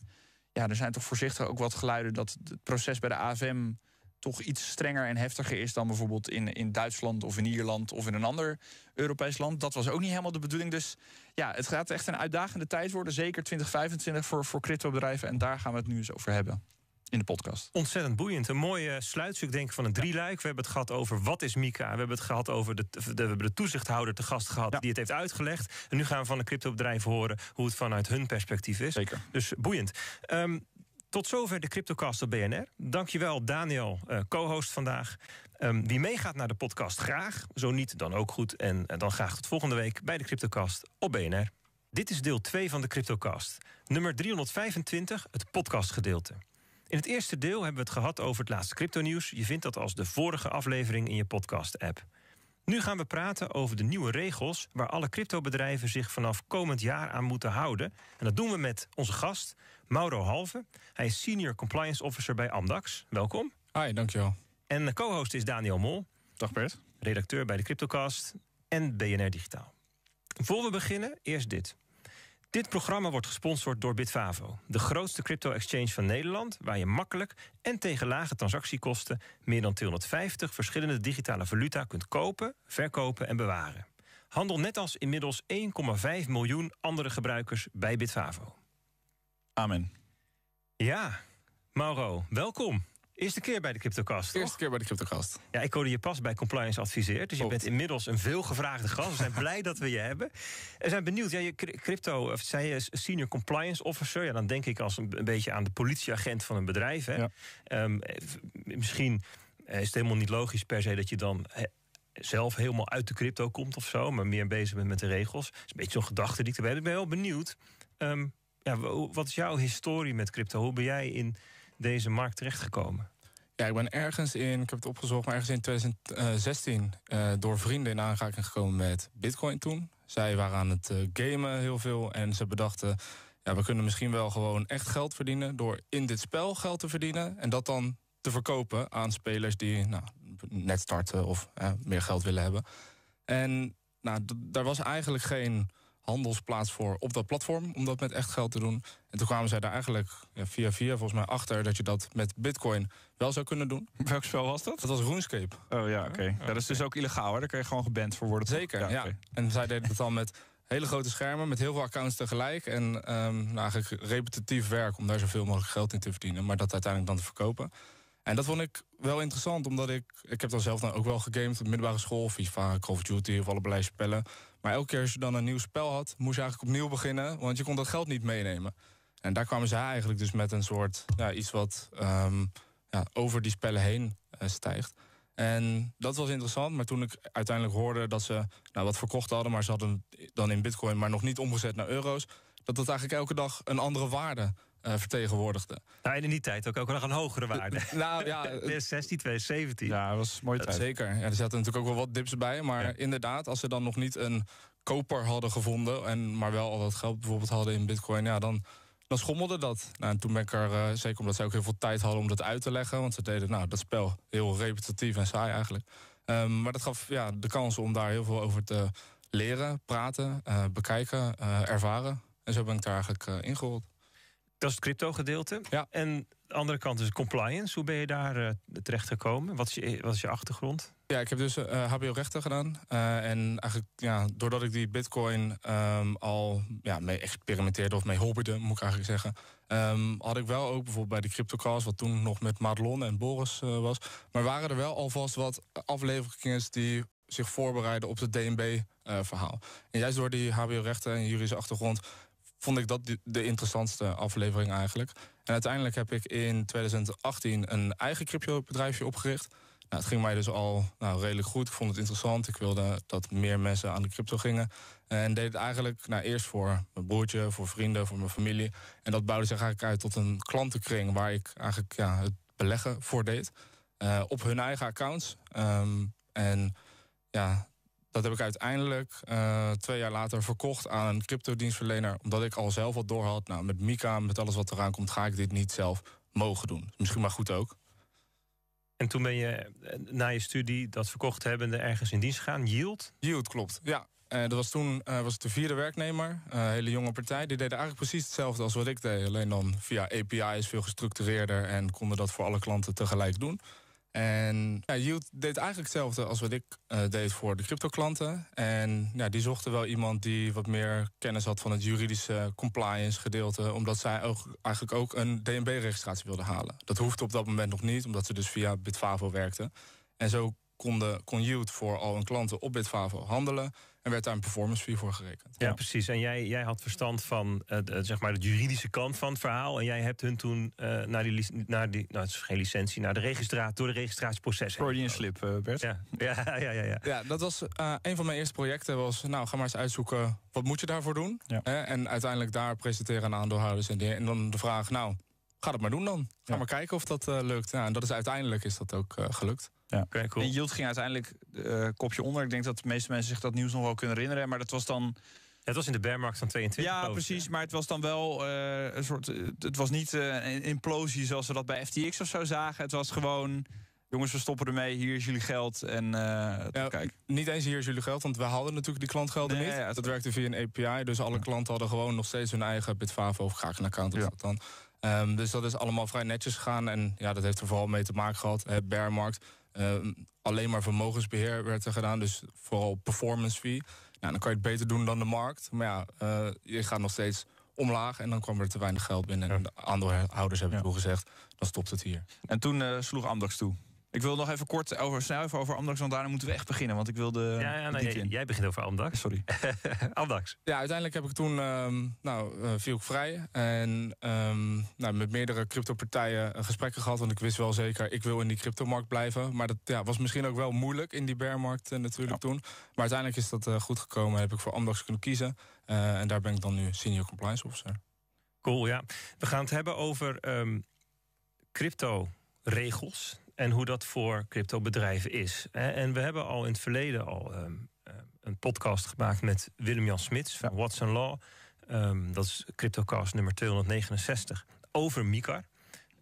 ja, er zijn toch voorzichtig ook wat geluiden dat het proces bij de AFM toch iets strenger en heftiger is dan bijvoorbeeld in, in Duitsland of in Ierland of in een ander Europees land. Dat was ook niet helemaal de bedoeling. Dus ja, het gaat echt een uitdagende tijd worden, zeker 2025 voor, voor cryptobedrijven. En daar gaan we het nu eens over hebben in de podcast. Ontzettend boeiend. Een mooie eh, sluitstuk denk ik van een drieluik. We hebben het gehad over wat is Mika. We hebben het gehad over de, de we hebben de toezichthouder te gast gehad die het heeft uitgelegd. En nu gaan we van de cryptobedrijven horen hoe het vanuit hun perspectief is. Zeker. Dus boeiend. Ehm, tot zover de CryptoCast op BNR. Dankjewel Daniel, eh, co-host vandaag. Ehm, wie meegaat naar de podcast, graag. Zo niet, dan ook goed. En dan graag tot volgende week bij de CryptoCast op BNR. Dit is deel 2 van de CryptoCast. Nummer 325, het podcastgedeelte. In het eerste deel hebben we het gehad over het laatste cryptonieuws. Je vindt dat als de vorige aflevering in je podcast-app. Nu gaan we praten over de nieuwe regels waar alle cryptobedrijven zich vanaf komend jaar aan moeten houden. En dat doen we met onze gast, Mauro Halve. Hij is Senior Compliance Officer bij Amdax. Welkom. Hi, dankjewel. En co-host is Daniel Mol. Dag Bert. Redacteur bij de Cryptocast en BNR Digitaal. Voor we beginnen, eerst dit. Dit programma wordt gesponsord door Bitfavo, de grootste crypto-exchange van Nederland, waar je makkelijk en tegen lage transactiekosten meer dan 250 verschillende digitale valuta kunt kopen, verkopen en bewaren. Handel net als inmiddels 1,5 miljoen andere gebruikers bij Bitvavo. Amen. Ja, Mauro, welkom. Eerste keer bij de CryptoCast. Eerste keer bij de CryptoCast. Ja, ik hoorde je pas bij Compliance Adviseur. Dus je bent inmiddels een veelgevraagde gast. We zijn blij dat we je hebben. We zijn benieuwd. Ja, je crypto, of zei je senior compliance officer. Ja, dan denk ik als een, beetje aan de politieagent van een bedrijf. Hè. Ehm, misschien eh, is het helemaal niet logisch per se dat je dan zelf helemaal uit de crypto komt of zo. Maar meer bezig bent met de regels. is een beetje zo'n gedachte die ik erbij heb. Ik ben wel benieuwd. Ehm, wat is jouw historie met crypto? Hoe ben jij in deze markt terechtgekomen? Ja, ik ben ergens in, ik heb het opgezocht, maar ergens in 2016 eh, door vrienden in aanraking gekomen met Bitcoin toen. Zij waren aan het eh, gamen heel veel en ze bedachten, ja, we kunnen misschien wel gewoon echt geld verdienen door in dit spel geld te verdienen en dat dan te verkopen aan spelers die nou, net starten of eh, meer geld willen hebben. En nou, daar was eigenlijk geen handelsplaats voor op dat platform om dat met echt geld te doen. En toen kwamen zij daar eigenlijk ja, via via volgens mij achter dat je dat met bitcoin wel zou kunnen doen. Welk spel was dat? Dat was RuneScape. Oh ja, oké. dat is dus ook illegaal hè? Daar kun je gewoon geband voor worden. Zeker, ja. En zij deden het dan met hele grote schermen, met heel veel accounts tegelijk. En ehm, nou, eigenlijk repetitief werk om daar zoveel mogelijk geld in te verdienen. Maar dat uiteindelijk dan te verkopen. En dat vond ik wel interessant, omdat ik... Ik heb dan zelf dan ook wel gegamed op middelbare school. FIFA, Call of Duty of allerlei spellen. Maar elke keer als je dan een nieuw spel had, moest je eigenlijk opnieuw beginnen, want je kon dat geld niet meenemen. En daar kwamen zij eigenlijk dus met een soort ja, iets wat ehm, ja, over die spellen heen eh, stijgt. En dat was interessant, maar toen ik uiteindelijk hoorde dat ze nou, wat verkocht hadden, maar ze hadden dan in bitcoin, maar nog niet omgezet naar euro's, dat dat eigenlijk elke dag een andere waarde eh, vertegenwoordigde. Nou, in die tijd ook, ook nog een hogere waarde. nou ja, 2016, 2017. Eh, ja, dat was mooi tijd. Zeker. Ja, er zaten natuurlijk ook wel wat dips bij. Maar inderdaad, als ze dan nog niet een koper hadden gevonden. En, maar wel al dat geld bijvoorbeeld hadden in Bitcoin. Ja, dan dan schommelde dat. Nou, en toen ben ik er, eh, zeker omdat ze ook heel veel tijd hadden om dat uit te leggen. Want ze deden nou, dat spel heel repetitief en saai eigenlijk. Ehm, maar dat gaf ja, de kans om daar heel veel over te leren, praten, bekijken, ervaren. En zo ben ik daar eigenlijk ingerold. Dat is het crypto-gedeelte. Ja. En de andere kant is compliance. Hoe ben je daar eh, terecht gekomen? Wat is, je, wat is je achtergrond? Ja, ik heb dus HBO-rechten eh, gedaan. Eh, en eigenlijk, ja, doordat ik die Bitcoin ehm, al ja, mee experimenteerde of mee hobbyde, moet ik eigenlijk zeggen. Ehm, had ik wel ook bijvoorbeeld bij de CryptoCast, wat toen nog met Madelon en Boris was. Maar waren er wel alvast wat afleveringen die zich voorbereiden op het DNB-verhaal. en juist door die HBO-rechten en juridische achtergrond vond ik dat de interessantste aflevering eigenlijk. En uiteindelijk heb ik in 2018 een eigen crypto-bedrijfje opgericht. Nou, het ging mij dus al nou, redelijk goed. Ik vond het interessant. Ik wilde dat meer mensen aan de crypto gingen. En deed het eigenlijk nou, eerst voor mijn broertje, voor vrienden, voor mijn familie. En dat bouwde zich eigenlijk uit tot een klantenkring waar ik eigenlijk ja, het beleggen voor deed. Eh, op hun eigen accounts. Ehm, en ja, dat heb ik uiteindelijk eh, twee jaar later verkocht aan een cryptodienstverlener. Omdat ik al zelf wat door had. Nou, met Mika, met alles wat eraan komt, ga ik dit niet zelf mogen doen. Misschien maar goed ook. En toen ben je eh, na je studie dat verkocht hebbende ergens in dienst gegaan. Yield? Yield, klopt. Ja, eh, dat was toen was het de vierde werknemer, een hele jonge partij. Die deden eigenlijk precies hetzelfde als wat ik deed. Alleen dan via APIs veel gestructureerder en konden dat voor alle klanten tegelijk doen. En ja, Yield deed eigenlijk hetzelfde als wat ik eh, deed voor de crypto-klanten. En ja, die zochten wel iemand die wat meer kennis had van het juridische compliance-gedeelte. Omdat zij ook, eigenlijk ook een DNB-registratie wilden halen. Dat hoefde op dat moment nog niet, omdat ze dus via Bitfavo werkten. En zo konden, kon Yield voor al hun klanten op Bitfavo handelen. En werd daar een performance fee voor gerekend. Ja, precies. En jij, jij had verstand van eh, de, eh, zeg maar de juridische kant van het verhaal. En jij hebt hun toen uh, naar die, naar die nou, het is geen licentie, naar de registraat, door de registratieproces. Freudian slip, Bert. Ja. ja, ja, ja, ja. ja. dat was een van mijn eerste projecten. Was, nou, ga maar eens uitzoeken, wat moet je daarvoor doen? en uiteindelijk daar presenteren aan aandeelhouders. En, en dan de vraag, nou, ga dat maar doen dan. Ga maar kijken of dat lukt. Nou, en dat is uiteindelijk is dat ook gelukt. Ja. Okay, cool. En Yield ging uiteindelijk uh, kopje onder. Ik denk dat de meeste mensen zich dat nieuws nog wel kunnen herinneren. Maar dat was dan... het was in de bearmarkt van 22. Ja, precies. Maar het was dan wel eh, een soort... Eh, het was niet een implosie zoals we dat bij FTX of zo zagen. Het was gewoon... Jongens, we stoppen ermee. Hier is jullie geld. En ja, kijk. Niet eens hier is jullie geld, want we hadden natuurlijk die klantgelden niet. Ja, dat werkte via een API. Dus alle klanten hadden gewoon nog steeds hun eigen Bitfavo of een account Ja. Dat dan. Ehm, dus dat is allemaal vrij netjes gegaan. En ja, dat heeft er vooral mee te maken gehad. Bear bearmarkt. Ehm, alleen maar vermogensbeheer werd er gedaan, dus vooral performance fee. Nou, dan kan je het beter doen dan de markt. Maar ja, eh, je gaat nog steeds omlaag en dan kwam er te weinig geld binnen. En de aandeelhouders hebben ja. gezegd, dan stopt het hier. En toen eh, sloeg Amdocs toe. Ik wil nog even kort over, snel even over Amdax, want daarna moeten we echt beginnen. Want ik wilde. Ja, ja nee, jij, begint over Amdax. Sorry. Amdax. Ja, uiteindelijk heb ik toen. Ehm, nou, eh, viel ik vrij. En ehm, nou, met meerdere cryptopartijen eh, gesprekken gehad. Want ik wist wel zeker, ik wil in die cryptomarkt blijven. Maar dat ja, was misschien ook wel moeilijk in die bearmarkt uh, natuurlijk toen. Maar uiteindelijk is dat goed gekomen. Heb ik voor Amdax kunnen kiezen. en daar ben ik dan nu senior compliance officer. Cool, ja. We gaan het hebben over um, ehm, crypto regels en hoe dat voor cryptobedrijven is. En we hebben al in het verleden al ehm, ehm, een podcast gemaakt met Willem-Jan Smits van Watson Law. Ehm, dat is CryptoCast nummer 269 over Micar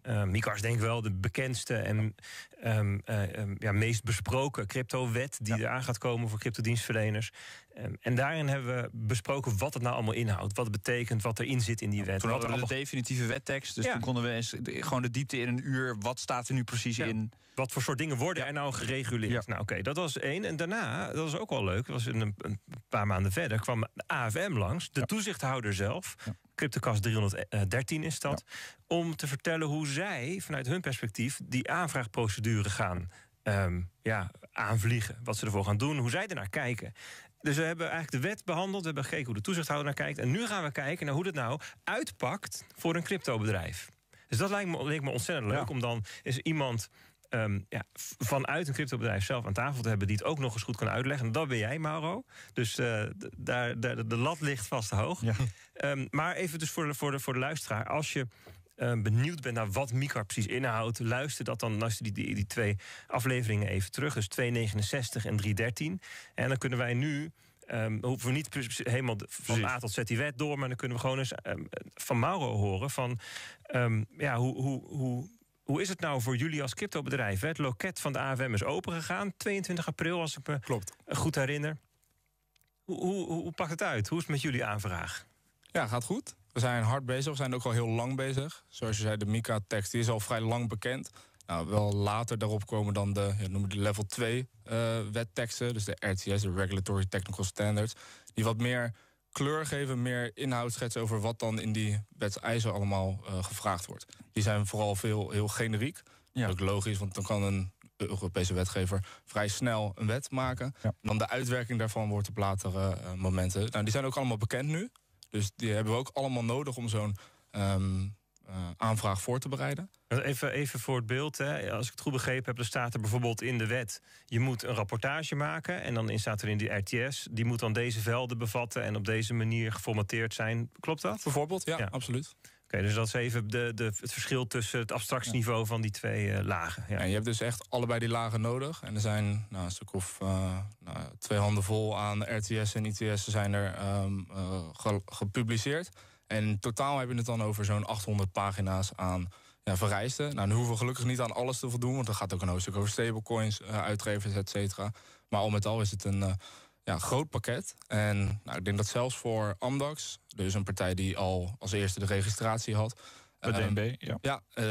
Uh, Mikar is denk ik wel de bekendste en Ehm, eh, ehm, ja, meest besproken crypto wet die ja. eraan gaat komen voor cryptodienstverleners. Um, en daarin hebben we besproken wat het nou allemaal inhoudt. Wat het betekent, wat erin zit in die wet. Toen hadden we de definitieve wettekst. Dus toen konden we eens gewoon de diepte in een uur. Wat staat er nu precies in? Wat voor soort dingen worden er nou gereguleerd? Nou oké, dat was één. En daarna, dat was ook wel leuk. Dat was een, een paar maanden verder kwam de AFM langs. De toezichthouder zelf. CryptoCast 313 is dat. Om te vertellen hoe zij vanuit hun perspectief die aanvraagprocedure gaan ehm, ja, aanvliegen. Wat ze ervoor gaan doen, hoe zij ernaar kijken. Dus we hebben eigenlijk de wet behandeld, we hebben gekeken hoe de toezichthouder naar kijkt. En nu gaan we kijken naar hoe dat nou uitpakt voor een cryptobedrijf. Dus dat lijkt me, lijkt me ontzettend leuk, om dan is iemand ehm, ja, vanuit een cryptobedrijf zelf aan tafel te hebben die het ook nog eens goed kan uitleggen. dat ben jij, Mauro. Dus eh, daar, daar, de lat ligt vast hoog. Ja. Ehm, maar even dus voor de, voor, de, voor de luisteraar. Als je Ehm, benieuwd bent naar wat Mica precies inhoudt, luister dat dan. naast die, die, twee afleveringen even terug. Dus 269 en 313. En dan kunnen wij nu. Ehm, hoeven we niet helemaal van A tot Z die wet door, maar dan kunnen we gewoon eens ehm, van Mauro horen van ja, hoe, hoe, hoe, hoe is het nou voor jullie als cryptobedrijf? Het loket van de AFM is opengegaan, 22 april als ik me goed herinner. Hoe, hoe, hoe pakt het uit? Hoe is het met jullie aanvraag? Ja, gaat goed. We zijn hard bezig, we zijn ook al heel lang bezig. Zoals je zei, de Mika-tekst is al vrij lang bekend. Nou, wel later daarop komen dan de, ja, noem de level 2 eh, wetteksten. Dus de RTS, de Regulatory Technical Standards. Die wat meer kleur geven, meer inhoud schetsen over wat dan in die wetseisen allemaal eh, gevraagd wordt. Die zijn vooral veel heel generiek. Ja. Ook logisch, want dan kan een Europese wetgever vrij snel een wet maken. dan de uitwerking daarvan wordt op latere eh, momenten. Nou, die zijn ook allemaal bekend nu. Dus die hebben we ook allemaal nodig om zo'n ehm, eh, aanvraag voor te bereiden. Even, even voor het beeld, hè. als ik het goed begrepen heb, dan staat er bijvoorbeeld in de wet: je moet een rapportage maken en dan staat er in die RTS, die moet dan deze velden bevatten en op deze manier geformateerd zijn. Klopt dat? Bijvoorbeeld, ja. absoluut. Oké, dus dat is even de, de, het verschil tussen het abstractieniveau van die twee eh, lagen. Ja. je hebt dus echt allebei die lagen nodig. En er zijn nou, een stuk of eh, nou, twee handen vol aan RTS en ITS zijn er ehm, eh, gepubliceerd. En in totaal hebben we het dan over zo'n 800 pagina's aan ja, vereisten. Nou, nu hoeven we gelukkig niet aan alles te voldoen, want er gaat ook een hoofdstuk over stablecoins, uitgevers, et cetera. Maar al met al is het een ja, groot pakket. En nou, ik denk dat zelfs voor Amdax, dus een partij die al als eerste de registratie had. Bij eh, DNB, ja. Ja, eh,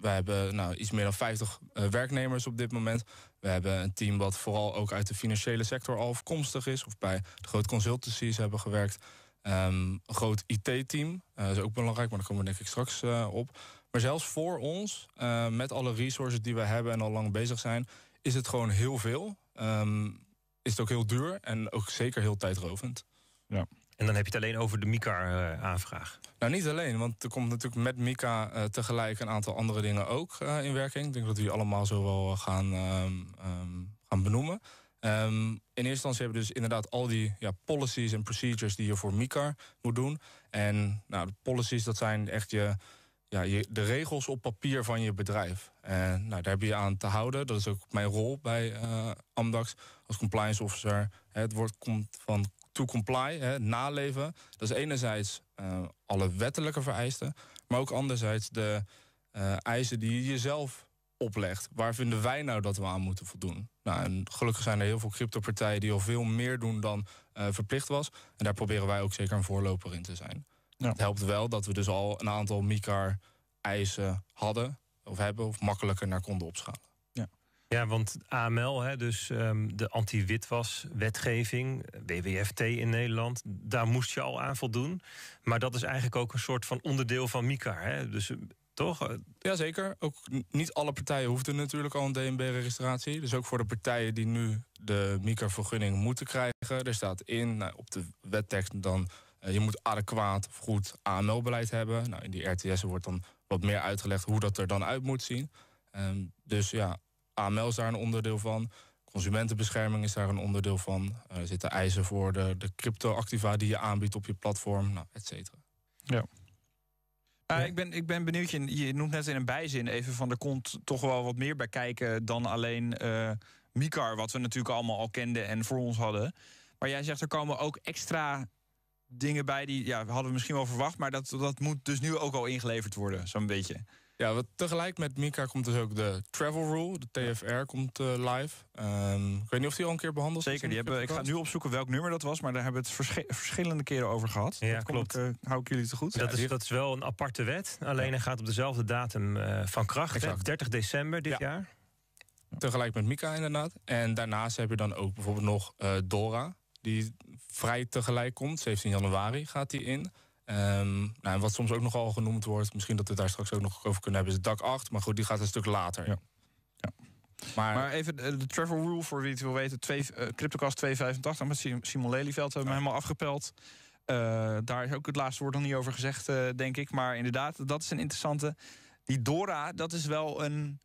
wij hebben nou, iets meer dan 50 eh, werknemers op dit moment. We hebben een team wat vooral ook uit de financiële sector afkomstig is. Of bij de grote consultancies hebben gewerkt. Ehm, een groot IT-team, dat is ook belangrijk, maar daar komen we denk ik straks op. Maar zelfs voor ons, met alle resources die we hebben en al lang bezig zijn... is het gewoon heel veel. Um, is het ook heel duur en ook zeker heel tijdrovend. Ja. En dan heb je het alleen over de mika eh, aanvraag Nou, niet alleen, want er komt natuurlijk met MICA eh, tegelijk een aantal andere dingen ook eh, in werking. Ik denk dat we die allemaal zo wel gaan, ehm, ehm, gaan benoemen. Ehm, in eerste instantie hebben we dus inderdaad al die ja, policies en procedures die je voor Mika moet doen. En nou, de policies, dat zijn echt je ja, de regels op papier van je bedrijf. En nou, daar heb je aan te houden. Dat is ook mijn rol bij uh, Amdax als compliance officer. Het woord komt van to comply, hè, naleven. Dat is enerzijds eh, alle wettelijke vereisten, maar ook anderzijds de eh, eisen die je jezelf oplegt. Waar vinden wij nou dat we aan moeten voldoen? Nou, en gelukkig zijn er heel veel cryptopartijen die al veel meer doen dan verplicht was. En daar proberen wij ook zeker een voorloper in te zijn. Het helpt wel dat we dus al een aantal MICAR-eisen hadden of hebben... of makkelijker naar konden opschalen. Ja, ja want AML, hè, dus ehm, de anti-witwas-wetgeving, WWFT in Nederland... daar moest je al aan voldoen. Maar dat is eigenlijk ook een soort van onderdeel van MICAR. Hè? Dus eh, toch? Jazeker. Ook niet alle partijen hoefden natuurlijk al een DNB-registratie. Dus ook voor de partijen die nu de Mika-vergunning moeten krijgen. Er staat in, nou, op de wettekst dan eh, je moet adequaat of goed aml beleid hebben. Nou, in die RTS'en wordt dan wat meer uitgelegd hoe dat er dan uit moet zien. Ehm, dus ja, AML is daar een onderdeel van. Consumentenbescherming is daar een onderdeel van. Eh, er zitten eisen voor de, de crypto-activa die je aanbiedt op je platform, nou, et cetera. Ja. ik, ben, ik ben benieuwd, je, noemt net in een bijzin even van er komt toch wel wat meer bij kijken dan alleen uh, eh, Micar, wat we natuurlijk allemaal al kenden en voor ons hadden. Maar jij zegt er komen ook extra dingen bij die ja, we hadden we misschien wel verwacht. Maar dat, dat moet dus nu ook al ingeleverd worden, zo'n beetje. Ja, wat tegelijk met Mika komt dus ook de Travel Rule. De TFR komt eh, live. Ehm, ik weet niet of die al een keer behandeld Zeker, die hebben, ik ga nu opzoeken welk nummer dat was. Maar daar hebben we het verschillende keren over gehad. Ja, klopt. Eh, hou ik jullie te goed? dat, is, dat is wel een aparte wet. Alleen ja. hij gaat op dezelfde datum eh, van kracht. 30 december dit jaar. Tegelijk met Mika inderdaad. En daarnaast heb je dan ook bijvoorbeeld nog Dora. Die vrij tegelijk komt. 17 januari gaat die in. Um, nou, wat soms ook nogal genoemd wordt, misschien dat we daar straks ook nog over kunnen hebben, is dak 8. Maar goed, die gaat een stuk later. Ja. ja. Maar, maar, even eh, de, travel rule voor wie het wil weten. Twee, uh, CryptoCast 285 met Simon Lelyveld hebben we helemaal afgepeld. Eh, daar is ook het laatste woord nog niet over gezegd, denk ik. Maar inderdaad, dat is een interessante. Die Dora, dat is wel een,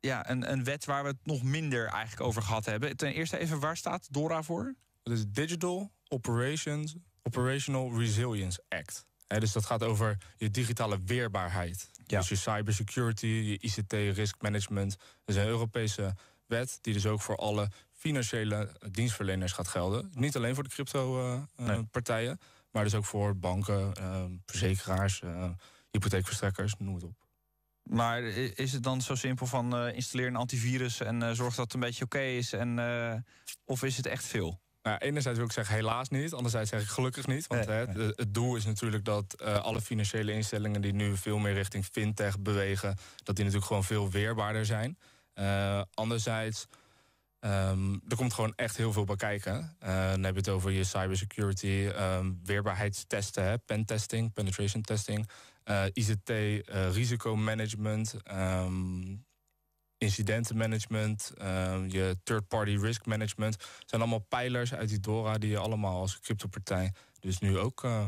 ja, een, een wet waar we het nog minder eigenlijk over gehad hebben. Ten eerste even, waar staat Dora voor? Dat is Digital Operations, Operational Resilience Act. dus dat gaat over je digitale weerbaarheid. Dus je cybersecurity, je ICT, risk management. Dat is een Europese wet die dus ook voor alle financiële dienstverleners gaat gelden. Niet alleen voor de crypto-partijen, eh, eh, maar dus ook voor banken, eh, verzekeraars, hypotheekverstrekkers, noem het op. Maar is het dan zo simpel van installeer een antivirus en zorg dat het een beetje oké is? En, of is het echt veel? Nou, enerzijds wil ik zeggen helaas niet, anderzijds zeg ik gelukkig niet. Want hè, Het, doel is natuurlijk dat eh, alle financiële instellingen die nu veel meer richting fintech bewegen, dat die natuurlijk gewoon veel weerbaarder zijn. Eh, anderzijds, ehm, er komt gewoon echt heel veel bij kijken. Uh, dan heb je het over je cybersecurity, ehm, weerbaarheidstesten, hè, pentesting, penetration testing, ICT, risicomanagement. Ehm, incidentenmanagement, ehm, je third-party risk management. zijn allemaal pijlers uit die DORA die je allemaal als cryptopartij dus nu ook eh,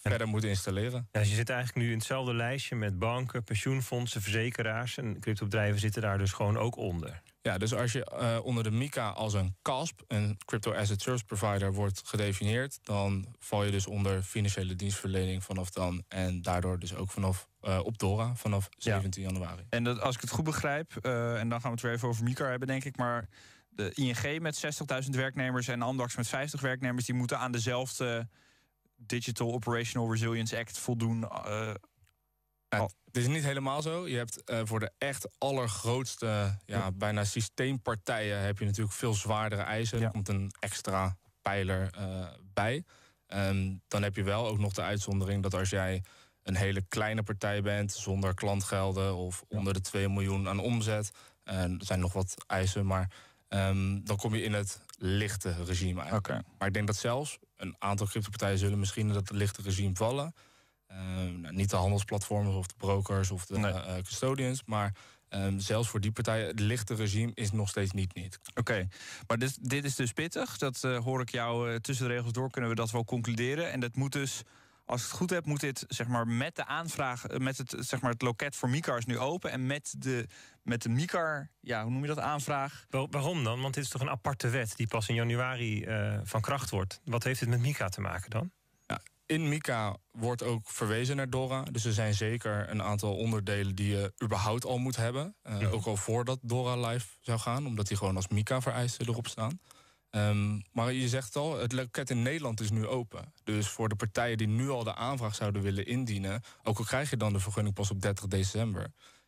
verder moet installeren. Ja, dus je zit eigenlijk nu in hetzelfde lijstje met banken, pensioenfondsen, verzekeraars. En cryptobedrijven zitten daar dus gewoon ook onder. Ja, dus als je eh, onder de MICA als een CASP, een Crypto Asset Service Provider, wordt gedefinieerd, dan val je dus onder financiële dienstverlening vanaf dan. En daardoor dus ook vanaf eh, op DORA vanaf 17 januari. En dat, als ik het goed begrijp, eh, en dan gaan we het weer even over MICA hebben, denk ik, maar de ING met 60.000 werknemers en Amdax met 50 werknemers, die moeten aan dezelfde Digital Operational Resilience Act voldoen Oh. het is niet helemaal zo. Je hebt eh, voor de echt allergrootste, ja, bijna systeempartijen, heb je natuurlijk veel zwaardere eisen. Er komt een extra pijler eh, bij. Ehm, dan heb je wel ook nog de uitzondering dat als jij een hele kleine partij bent, zonder klantgelden of onder de 2 miljoen aan omzet, er zijn nog wat eisen, maar ehm, dan kom je in het lichte regime eigenlijk. Maar ik denk dat zelfs een aantal cryptopartijen zullen misschien in dat lichte regime vallen. Ehm, nou, niet de handelsplatforms of de brokers of de eh, custodians, maar ehm, zelfs voor die partijen, het lichte regime is nog steeds niet niet. Oké, maar dit, dus, dit is dus pittig. Dat eh, hoor ik jou uh, tussen de regels door, kunnen we dat wel concluderen. En dat moet dus, als ik het goed heb, moet dit zeg maar, met de aanvraag, met het, zeg maar, het loket voor micars is nu open. En met de, met de MICAR, ja, hoe noem je dat, aanvraag. waarom dan? Want dit is toch een aparte wet die pas in januari van kracht wordt. Wat heeft dit met MICA te maken dan? in Mika wordt ook verwezen naar Dora. Dus er zijn zeker een aantal onderdelen die je überhaupt al moet hebben. Eh, ook al voordat Dora live zou gaan, omdat die gewoon als Mika-vereisten erop staan. Ehm, maar je zegt al, het loket in Nederland is nu open. Dus voor de partijen die nu al de aanvraag zouden willen indienen, ook al krijg je dan de vergunning pas op 30 december.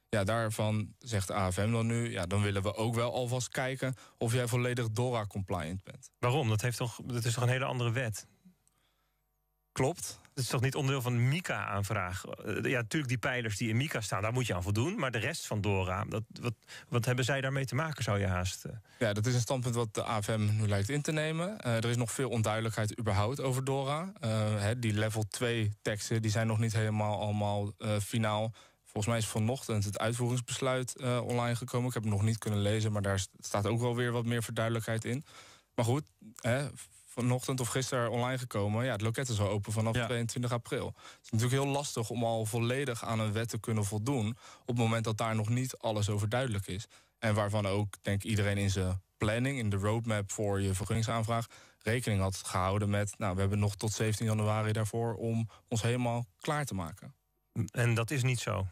Ja, daarvan zegt de AFM dan nu, ja, dan willen we ook wel alvast kijken of jij volledig DORA-compliant bent. Waarom? Dat, heeft toch, dat is toch een hele andere wet? Klopt. Het is toch niet onderdeel van de MICA-aanvraag? Eh, ja, natuurlijk die pijlers die in MICA staan, daar moet je aan voldoen. Maar de rest van DORA, dat, wat, wat hebben zij daarmee te maken, zou je haast? Ja, dat is een standpunt wat de AFM nu lijkt in te nemen. Eh, er is nog veel onduidelijkheid überhaupt over DORA. Eh, die level 2 teksten die zijn nog niet helemaal allemaal finaal. Volgens mij is vanochtend het uitvoeringsbesluit online gekomen. Ik heb het nog niet kunnen lezen, maar daar staat ook wel weer wat meer verduidelijkheid in. Maar goed, hè, vanochtend of gisteren online gekomen. Ja, het loket is al open vanaf 22 april. Het is natuurlijk heel lastig om al volledig aan een wet te kunnen voldoen. op het moment dat daar nog niet alles over duidelijk is. En waarvan ook, denk iedereen in zijn planning, in de roadmap voor je vergunningsaanvraag. rekening had gehouden met. Nou, we hebben nog tot 17 januari daarvoor om ons helemaal klaar te maken. En dat is niet zo.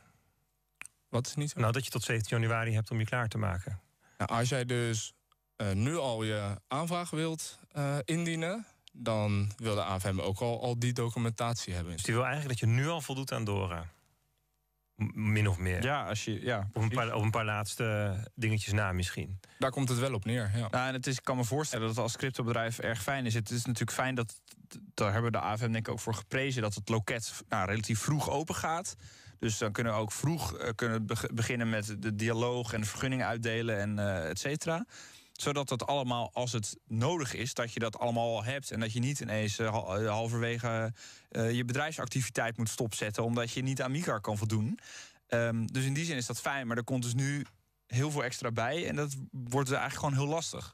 Wat is niet zo? Nou, dat je tot 17 januari hebt om je klaar te maken. Nou, als jij dus eh, nu al je aanvraag wilt eh, indienen, dan wil de AFM ook al, al die documentatie hebben. Dus die wil eigenlijk dat je nu al voldoet aan DORA? Min of meer. Ja, als je, ja. Of, een paar, of een paar laatste dingetjes na misschien. Daar komt het wel op neer. Ja. Nou, en het is, ik kan me voorstellen dat het als cryptobedrijf erg fijn is. Het is natuurlijk fijn dat, daar hebben de AFM denk ik ook voor geprezen, dat het loket nou, relatief vroeg open gaat. Dus dan kunnen we ook vroeg eh, kunnen beginnen met de dialoog en vergunningen vergunning uitdelen en uh, et cetera zodat dat allemaal, als het nodig is, dat je dat allemaal al hebt. En dat je niet ineens eh, eh, halverwege eh, je bedrijfsactiviteit moet stopzetten. omdat je niet aan MICAR kan voldoen. Ehm, dus in die zin is dat fijn. Maar er komt dus nu heel veel extra bij. En dat wordt dus eigenlijk gewoon heel lastig.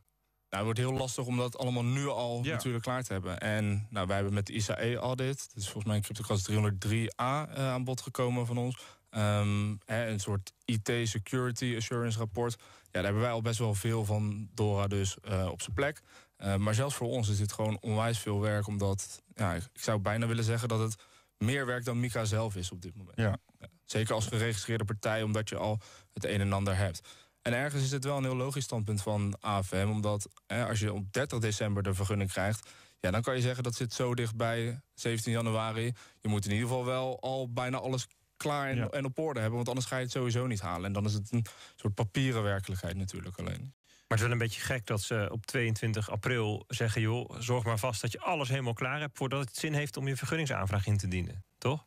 Nou, het wordt heel lastig om dat allemaal nu al natuurlijk klaar te hebben. En nou, wij hebben met de ISAE-audit, is volgens mij een cryptocast 303a aan bod gekomen van ons. Ehm, hè, een soort IT-security assurance rapport ja daar hebben wij al best wel veel van Dora dus eh, op zijn plek. Eh, maar zelfs voor ons is dit gewoon onwijs veel werk. Omdat, ja, ik, zou bijna willen zeggen dat het meer werk dan Mika zelf is op dit moment. Ja. Zeker als geregistreerde partij, omdat je al het een en ander hebt. En ergens is het wel een heel logisch standpunt van AFM. Omdat als je op 30 december de vergunning krijgt... Ja, dan kan je zeggen dat zit zo dichtbij 17 januari. Je moet in ieder geval wel al bijna alles klaar en, op orde hebben. Want anders ga je het sowieso niet halen. En dan is het een soort papieren werkelijkheid natuurlijk alleen. Maar het is wel een beetje gek dat ze op 22 april zeggen... joh, zorg maar vast dat je alles helemaal klaar hebt... voordat het zin heeft om je vergunningsaanvraag in te dienen, toch?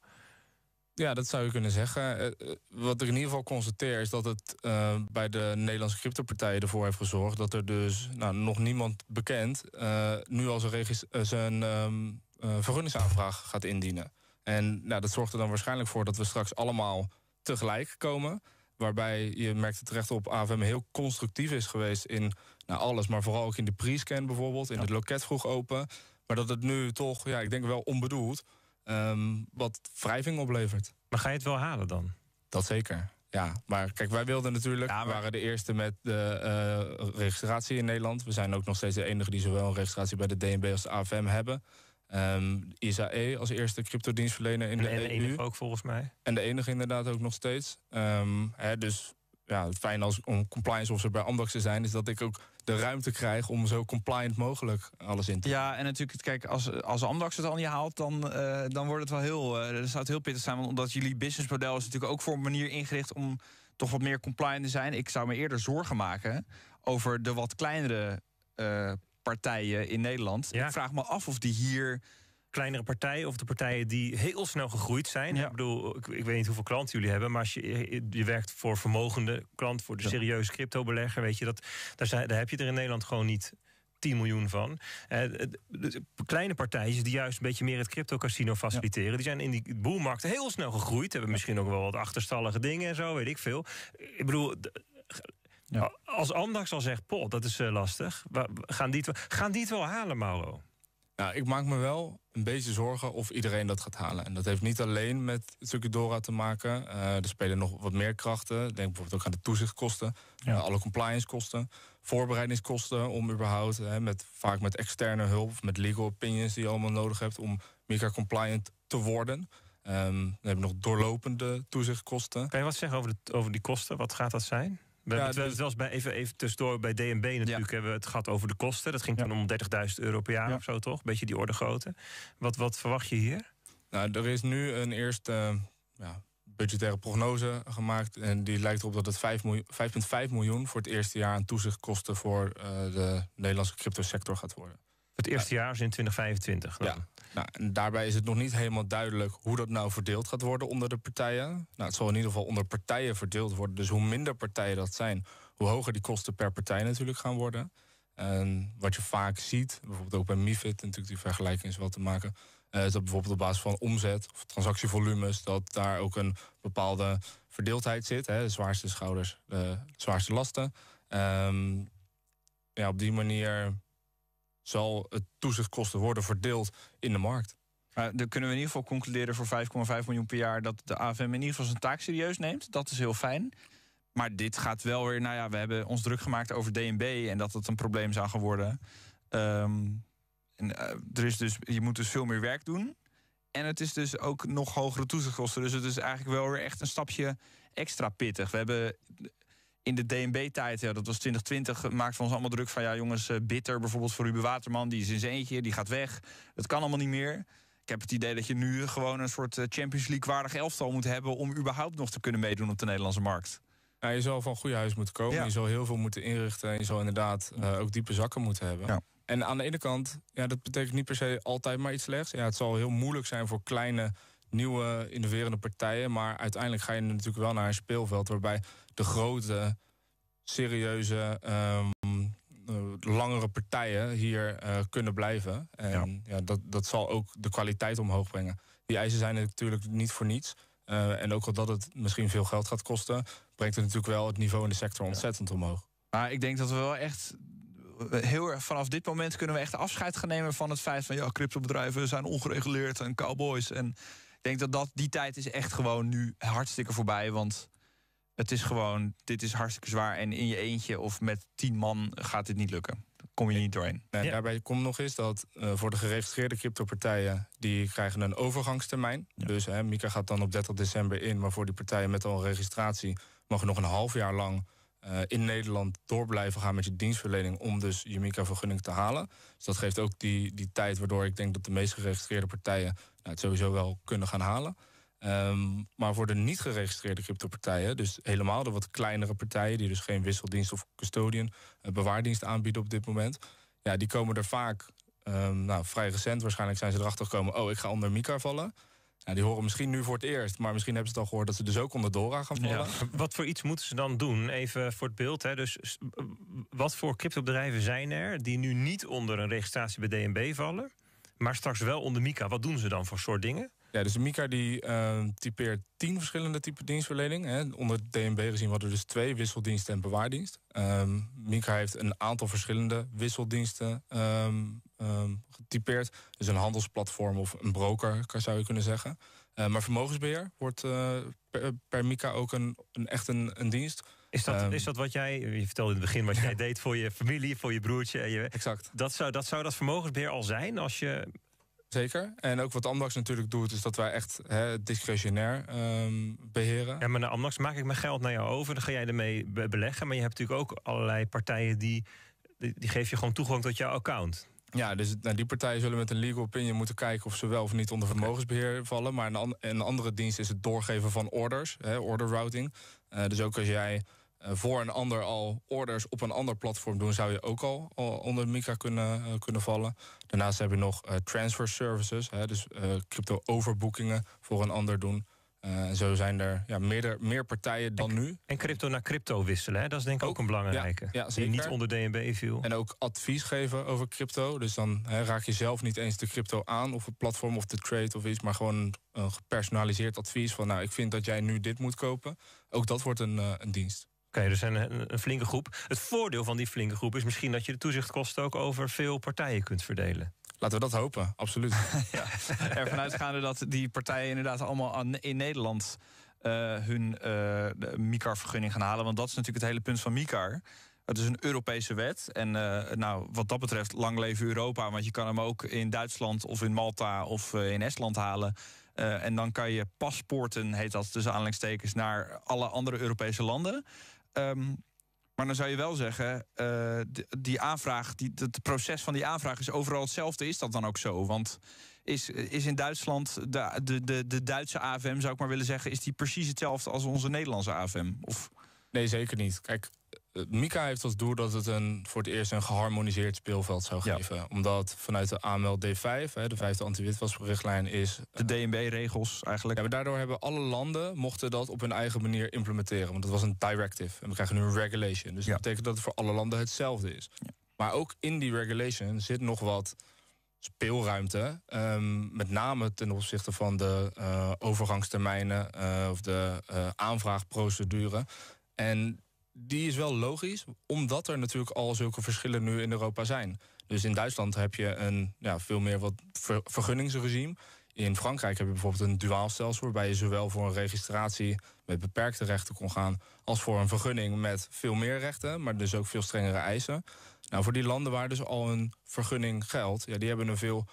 Ja, dat zou je kunnen zeggen. Eh, eh, wat ik in ieder geval constateer is dat het eh, bij de Nederlandse cryptopartijen ervoor heeft gezorgd... dat er dus nou, nog niemand bekend uh, nu al zijn, zijn ehm, vergunningsaanvraag gaat indienen. En nou, dat zorgt er dan waarschijnlijk voor dat we straks allemaal tegelijk komen. Waarbij je merkt het terecht op AFM heel constructief is geweest in nou, alles, maar vooral ook in de pre-scan bijvoorbeeld, in het loket vroeg open. Maar dat het nu toch, ja, ik denk wel onbedoeld, ehm, wat wrijving oplevert. Maar ga je het wel halen dan? Dat zeker. Ja, maar kijk, wij wilden natuurlijk. We waren de eerste met de eh, registratie in Nederland. We zijn ook nog steeds de enige die zowel een registratie bij de DNB als de AFM hebben. Um, ehm, ISAE als eerste cryptodienstverlener in en de, en de e enige ook volgens mij. En de enige inderdaad ook nog steeds. Ehm, hè, dus ja, het fijn als om compliance officer bij Amdax te zijn, is dat ik ook de ruimte krijg om zo compliant mogelijk alles in te Ja, en natuurlijk, kijk, als, als Amdax het al niet haalt, dan, eh, dan wordt het wel heel. Uh, eh, dat het heel pittig zijn. omdat jullie model is natuurlijk ook voor een manier ingericht om toch wat meer compliant te zijn. Ik zou me eerder zorgen maken over de wat kleinere. Uh, partijen in Nederland. Ik vraag me af of die hier kleinere partijen of de partijen die heel snel gegroeid zijn. Ik bedoel, ik, ik, weet niet hoeveel klanten jullie hebben, maar als je, eh, je werkt voor vermogende klant, voor de serieuze cryptobelegger, weet je dat, daar, zijn, daar heb je er in Nederland gewoon niet. 10 miljoen van. Eh, de kleine partijen die juist een beetje meer het crypto-casino faciliteren, die zijn in die boelmarkten heel snel gegroeid. Hebben misschien ook wel wat achterstallige dingen en zo, weet ik veel. Ik bedoel, als Andax al zegt, Pol, dat is eh, lastig. Gaan die, het, gaan die het wel halen, Mauro? Nou, ik maak me wel een beetje zorgen of iedereen dat gaat halen. En dat heeft niet alleen met Dora te maken. Uh, er spelen nog wat meer krachten. Denk bijvoorbeeld ook aan de toezichtkosten, eh, alle compliance kosten, voorbereidingskosten om überhaupt, met, vaak met externe hulp of met legal opinions die je allemaal nodig hebt om MICA compliant te worden. Um, dan heb je nog doorlopende toezichtkosten. Kan je wat zeggen over, de, over die kosten? Wat gaat dat zijn? We hebben het zelfs dus- bij, even, even tussendoor bij DNB natuurlijk hebben we het gehad over de kosten. Dat ging toen om 30.000 euro per jaar of zo, toch? Beetje die orde grootte. Wat, wat verwacht je hier? Nou, er is nu een eerste uh, budgettaire prognose gemaakt. En die lijkt erop dat het 5,5 miljoen, voor het eerste jaar aan toezichtkosten voor eh, de Nederlandse cryptosector gaat worden. Het eerste jaar is in 2025. Ja, nou, en daarbij is het nog niet helemaal duidelijk hoe dat nou verdeeld gaat worden onder de partijen. Nou, het zal in ieder geval onder partijen verdeeld worden. Dus hoe minder partijen dat zijn, hoe hoger die kosten per partij natuurlijk gaan worden. En wat je vaak ziet, bijvoorbeeld ook bij MIFID, natuurlijk die vergelijking is wel te maken, eh, is dat bijvoorbeeld op basis van omzet of transactievolumes, dat daar ook een bepaalde verdeeldheid zit. Hè, de zwaarste schouders, de eh, zwaarste lasten. Um, ja, op die manier zal het toezichtkosten worden verdeeld in de markt. Uh, dan kunnen we in ieder geval concluderen voor 5,5 miljoen per jaar dat de AFM in ieder geval zijn taak serieus neemt. Dat is heel fijn. Maar dit gaat wel weer, nou ja, we hebben ons druk gemaakt over DNB en dat het een probleem zou gaan worden. Ehm, en, eh, er is dus, je moet dus veel meer werk doen. En het is dus ook nog hogere toezichtkosten. Dus het is eigenlijk wel weer echt een stapje extra pittig. We hebben in de DNB-tijd, dat was 2020, maakten we ons allemaal druk van... ja jongens, eh, Bitter bijvoorbeeld voor Ruben Waterman, die is in zijn eentje, die gaat weg. Het kan allemaal niet meer. Ik heb het idee dat je nu gewoon een soort eh, Champions League-waardig elftal moet hebben... om überhaupt nog te kunnen meedoen op de Nederlandse markt. Ja, je zal van goede huis moeten komen, je zal heel veel moeten inrichten... en je zal inderdaad eh, ook diepe zakken moeten hebben. En aan de ene kant, ja, dat betekent niet per se altijd maar iets slechts. Ja, het zal heel moeilijk zijn voor kleine, nieuwe, innoverende partijen. Maar uiteindelijk ga je natuurlijk wel naar een speelveld waarbij de grote, serieuze, ehm, eh, langere partijen hier eh, kunnen blijven. En ja. dat, dat zal ook de kwaliteit omhoog brengen. Die eisen zijn natuurlijk niet voor niets. Eh, en ook al dat het misschien veel geld gaat kosten, brengt het natuurlijk wel het niveau in de sector ontzettend omhoog. Maar ik denk dat we wel echt heel erg vanaf dit moment kunnen we echt afscheid gaan nemen van het feit van ja, cryptobedrijven zijn ongereguleerd en cowboys. En ik denk dat, dat die tijd is echt gewoon nu hartstikke voorbij. Want het is gewoon, dit is hartstikke zwaar. En in je eentje of met tien man gaat dit niet lukken. Kom je niet doorheen. daarbij komt nog eens dat eh, voor de geregistreerde cryptopartijen... die krijgen een overgangstermijn. Dus hè, Mika gaat dan op 30 december in... maar voor die partijen met al een registratie... mogen nog een half jaar lang eh, in Nederland door blijven gaan met je dienstverlening om dus je Mika vergunning te halen. Dus dat geeft ook die, die tijd waardoor ik denk dat de meest geregistreerde partijen nou, het sowieso wel kunnen gaan halen. Ehm, maar voor de niet geregistreerde cryptopartijen, dus helemaal de wat kleinere partijen, die dus geen wisseldienst of custodian eh, bewaardienst aanbieden op dit moment, ja, die komen er vaak, ehm, nou, vrij recent waarschijnlijk zijn ze erachter gekomen, oh, ik ga onder Mika vallen. Nou, die horen misschien nu voor het eerst, maar misschien hebben ze het al gehoord dat ze dus ook onder Dora gaan vallen. wat voor iets moeten ze dan doen? Even voor het beeld. Hè. Dus wat voor cryptobedrijven zijn er die nu niet onder een registratie bij DNB vallen, maar straks wel onder Mika? Wat doen ze dan voor soort dingen? Ja, dus Mika die ehm, typeert tien verschillende typen dienstverlening. Hè. Onder DNB gezien hadden er dus twee, wisseldienst en bewaardienst. Um, Mika heeft een aantal verschillende wisseldiensten ehm, getypeerd. Dus een handelsplatform of een broker, zou je kunnen zeggen. maar vermogensbeheer wordt eh, per, Mika ook een, een echt een, een, dienst. Is dat, is dat wat jij, je vertelde in het begin wat jij deed voor je familie, voor je broertje? En je, exact. Dat zou, dat zou dat vermogensbeheer al zijn als je Zeker. En ook wat Amdax natuurlijk doet, is dat wij echt hè, discretionair ehm, beheren. Ja, maar naar nou, Amdax maak ik mijn geld naar jou over. Dan ga jij ermee beleggen. Maar je hebt natuurlijk ook allerlei partijen die, die, geef je gewoon toegang tot jouw account. Ja, dus nou, die partijen zullen met een legal opinion moeten kijken of ze wel of niet onder vermogensbeheer vallen. Maar een, andere dienst is het doorgeven van orders, hè, order routing. Eh, dus ook als jij eh, voor een ander al orders op een ander platform doen, zou je ook al, onder Mika kunnen, eh, kunnen vallen. Daarnaast heb je nog eh, transfer services, hè, dus crypto overboekingen voor een ander doen. zo zijn er ja, meer partijen dan nu. En crypto naar crypto wisselen, hè? dat is denk ik ook, een belangrijke. Ja, ja, die niet onder DNB viel. En ook advies geven over crypto. Dus dan hè, raak je zelf niet eens de crypto aan, of het platform of de trade of iets, maar gewoon een gepersonaliseerd advies van: Nou, ik vind dat jij nu dit moet kopen. Ook dat wordt een, een dienst okay, er zijn een, flinke groep. Het voordeel van die flinke groep is misschien dat je de toezichtkosten ook over veel partijen kunt verdelen. Laten we dat hopen, absoluut. ja. Ervan uitgaande dat die partijen inderdaad allemaal in Nederland eh, hun uh, MICAR-vergunning gaan halen. Want dat is natuurlijk het hele punt van MICAR. Het is een Europese wet. En eh, nou, wat dat betreft, lang leven Europa. Want je kan hem ook in Duitsland of in Malta of in Estland halen. en dan kan je paspoorten, heet dat tussen aanleidingstekens, naar alle andere Europese landen. Ehm, maar dan zou je wel zeggen, uh, die, aanvraag, die, het proces van die aanvraag is overal hetzelfde. Is dat dan ook zo? Want is, is in Duitsland de, de, de, de Duitse AFM, zou ik maar willen zeggen, is die precies hetzelfde als onze Nederlandse AFM? Of... Nee, zeker niet. Kijk, eh, Mika heeft als doel dat het een, voor het eerst een geharmoniseerd speelveld zou geven. Omdat vanuit de AML-D5, hè, de vijfde anti-witwasrichtlijn, is... De eh, DNB-regels eigenlijk. daardoor hebben alle landen mochten dat op hun eigen manier implementeren. Want dat was een directive. En we krijgen nu een regulation. Dus dat betekent dat het voor alle landen hetzelfde is. Maar ook in die regulation zit nog wat speelruimte. Ehm, met name ten opzichte van de eh, overgangstermijnen of de aanvraagprocedure. En die is wel logisch, omdat er natuurlijk al zulke verschillen nu in Europa zijn. Dus in Duitsland heb je een ja, veel meer wat vergunningsregime. In Frankrijk heb je bijvoorbeeld een duaal stelsel, waarbij je zowel voor een registratie met beperkte rechten kon gaan, als voor een vergunning met veel meer rechten, maar dus ook veel strengere eisen. Nou, voor die landen waar dus al een vergunning geldt, ja, die hebben een veel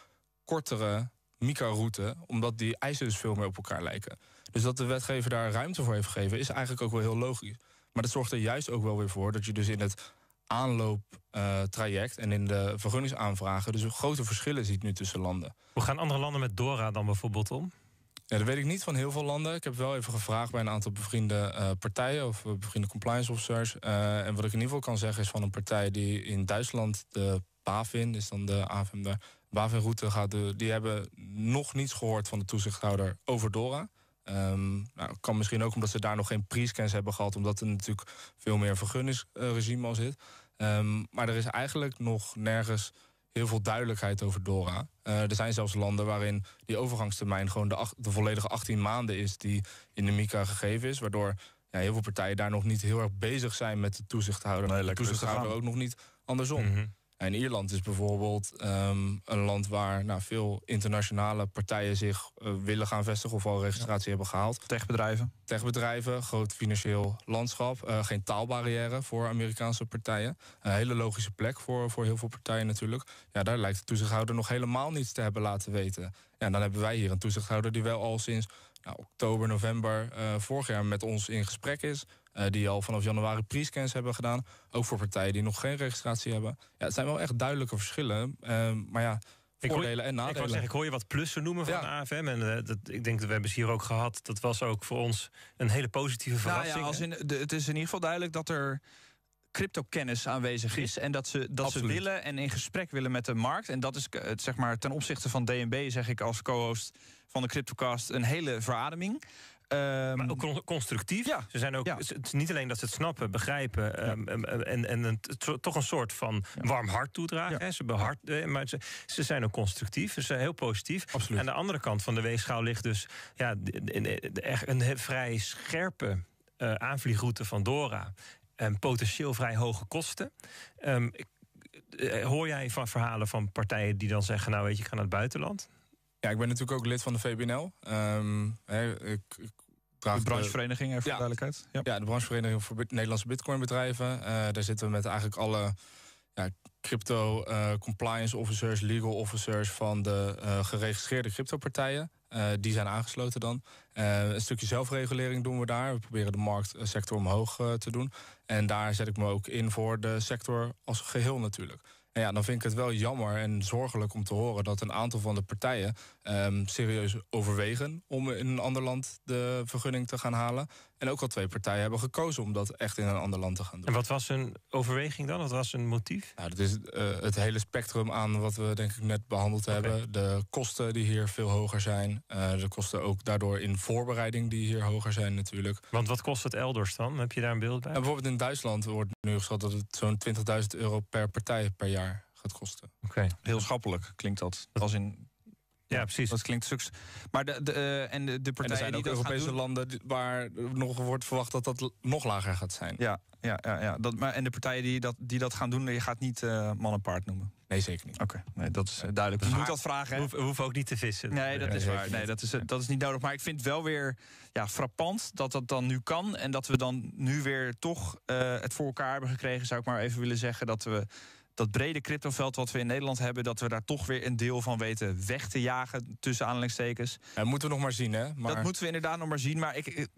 kortere microroute, omdat die eisen dus veel meer op elkaar lijken. Dus dat de wetgever daar ruimte voor heeft gegeven, is eigenlijk ook wel heel logisch. Maar dat zorgt er juist ook wel weer voor dat je dus in het aanlooptraject eh, en in de vergunningsaanvragen dus grote verschillen ziet nu tussen landen. Hoe gaan andere landen met DORA dan bijvoorbeeld om? dat weet ik niet van heel veel landen. Ik heb wel even gevraagd bij een aantal bevriende eh, partijen of eh, bevriende compliance officers. en wat ik in ieder geval kan zeggen is van een partij die in Duitsland de BaFin, is, dan de AFM de BaFin-route gaat, de, die hebben nog niets gehoord van de toezichthouder over DORA. Um, nou, kan misschien ook omdat ze daar nog geen pre-scans hebben gehad, omdat er natuurlijk veel meer vergunningsregime al zit. Ehm, maar er is eigenlijk nog nergens heel veel duidelijkheid over DORA. Eh, er zijn zelfs landen waarin die overgangstermijn gewoon de, de volledige 18 maanden is die in de MICA gegeven is, waardoor ja, heel veel partijen daar nog niet heel erg bezig zijn met de toezichthouder. Nee, de toezichthouder ook nog niet andersom. Mhm. En Ierland is bijvoorbeeld ehm, een land waar nou, veel internationale partijen zich eh, willen gaan vestigen of al registratie hebben gehaald. Techbedrijven. Techbedrijven, groot financieel landschap, eh, geen taalbarrière voor Amerikaanse partijen. Een hele logische plek voor, voor heel veel partijen natuurlijk. Ja, daar lijkt de toezichthouder nog helemaal niets te hebben laten weten. Ja, dan hebben wij hier een toezichthouder die wel al sinds nou, oktober, november eh, vorig jaar met ons in gesprek is. Eh, die al vanaf januari pre hebben gedaan. Ook voor partijen die nog geen registratie hebben. Ja, het zijn wel echt duidelijke verschillen. Ehm, maar ja, voordelen hoor, en nadelen. Ik, zeggen, ik hoor je wat plussen noemen van de AFM. En eh, dat, ik denk dat we hebben ze hier ook gehad. Dat was ook voor ons een hele positieve verrassing. Nou ja, als in, de, het is in ieder geval duidelijk dat er crypto-kennis aanwezig is. En dat, ze, dat ze willen en in gesprek willen met de markt. En dat is eh, zeg maar, ten opzichte van DNB, zeg ik als co-host van de CryptoCast, een hele verademing. Ehm, maar ook constructief. Ja. Ze zijn ook, Het is niet alleen dat ze het snappen, begrijpen ehm, ehm, en, en toch een soort van warm hart toedragen. Hè? Ze, eh, maar ze, ze, zijn ook constructief, ze zijn heel positief. Absoluut. Aan de andere kant van de weegschaal ligt dus ja, een vrij scherpe eh, aanvliegroute van Dora. En potentieel vrij hoge kosten. Eh, hoor jij van verhalen van partijen die dan zeggen: Nou, weet je, ik ga naar het buitenland? Ja, ik ben natuurlijk ook lid van de VBNL. Um, ehm, ik, de branchevereniging, even ja. voor duidelijkheid. Ja. ja. de branchevereniging voor Nederlandse bitcoinbedrijven. Uh, daar zitten we met eigenlijk alle ja, crypto eh, compliance officers, legal officers van de uh, geregistreerde cryptopartijen. die zijn aangesloten dan. een stukje zelfregulering doen we daar. We proberen de marktsector omhoog te doen. En daar zet ik me ook in voor de sector als geheel natuurlijk. En ja, dan vind ik het wel jammer en zorgelijk om te horen dat een aantal van de partijen um, serieus overwegen om in een ander land de vergunning te gaan halen. En ook al twee partijen hebben gekozen om dat echt in een ander land te gaan doen. En wat was hun overweging dan? Wat was hun motief? Nou, dat is eh, het hele spectrum aan wat we denk ik net behandeld hebben. De kosten die hier veel hoger zijn. Eh, de kosten ook daardoor in voorbereiding die hier hoger zijn natuurlijk. Want wat kost het elders dan? Heb je daar een beeld bij? bijvoorbeeld in Duitsland wordt nu geschat dat het zo'n 20.000 euro per partij per jaar gaat kosten. Oké. Heel schappelijk klinkt dat. Als in ja, precies. Dat klinkt stuks. Maar de, de eh, en de, de partijen en er zijn ook Europese landen waar nog wordt verwacht dat dat nog lager gaat zijn. Ja, ja, ja, ja. Dat, maar, en de partijen die dat, die dat gaan doen, je gaat niet eh, mannenpaard noemen. Nee, zeker niet. Oké, nee, dat is eh, duidelijk. je moet dat vragen. We, hoeven, ook niet te vissen. Nee, dat is waar. Nee, dat, is, dat is niet nodig. Maar ik vind wel weer ja, frappant dat dat dan nu kan. En dat we dan nu weer toch het voor elkaar hebben gekregen, zou ik maar even willen zeggen. Dat we dat brede cryptoveld wat we in Nederland hebben, dat we daar toch weer een deel van weten weg te jagen. Tussen aanhalingstekens. Dat moeten we nog maar zien, hè? Maar... Dat moeten we inderdaad nog maar zien. Maar ik, ik,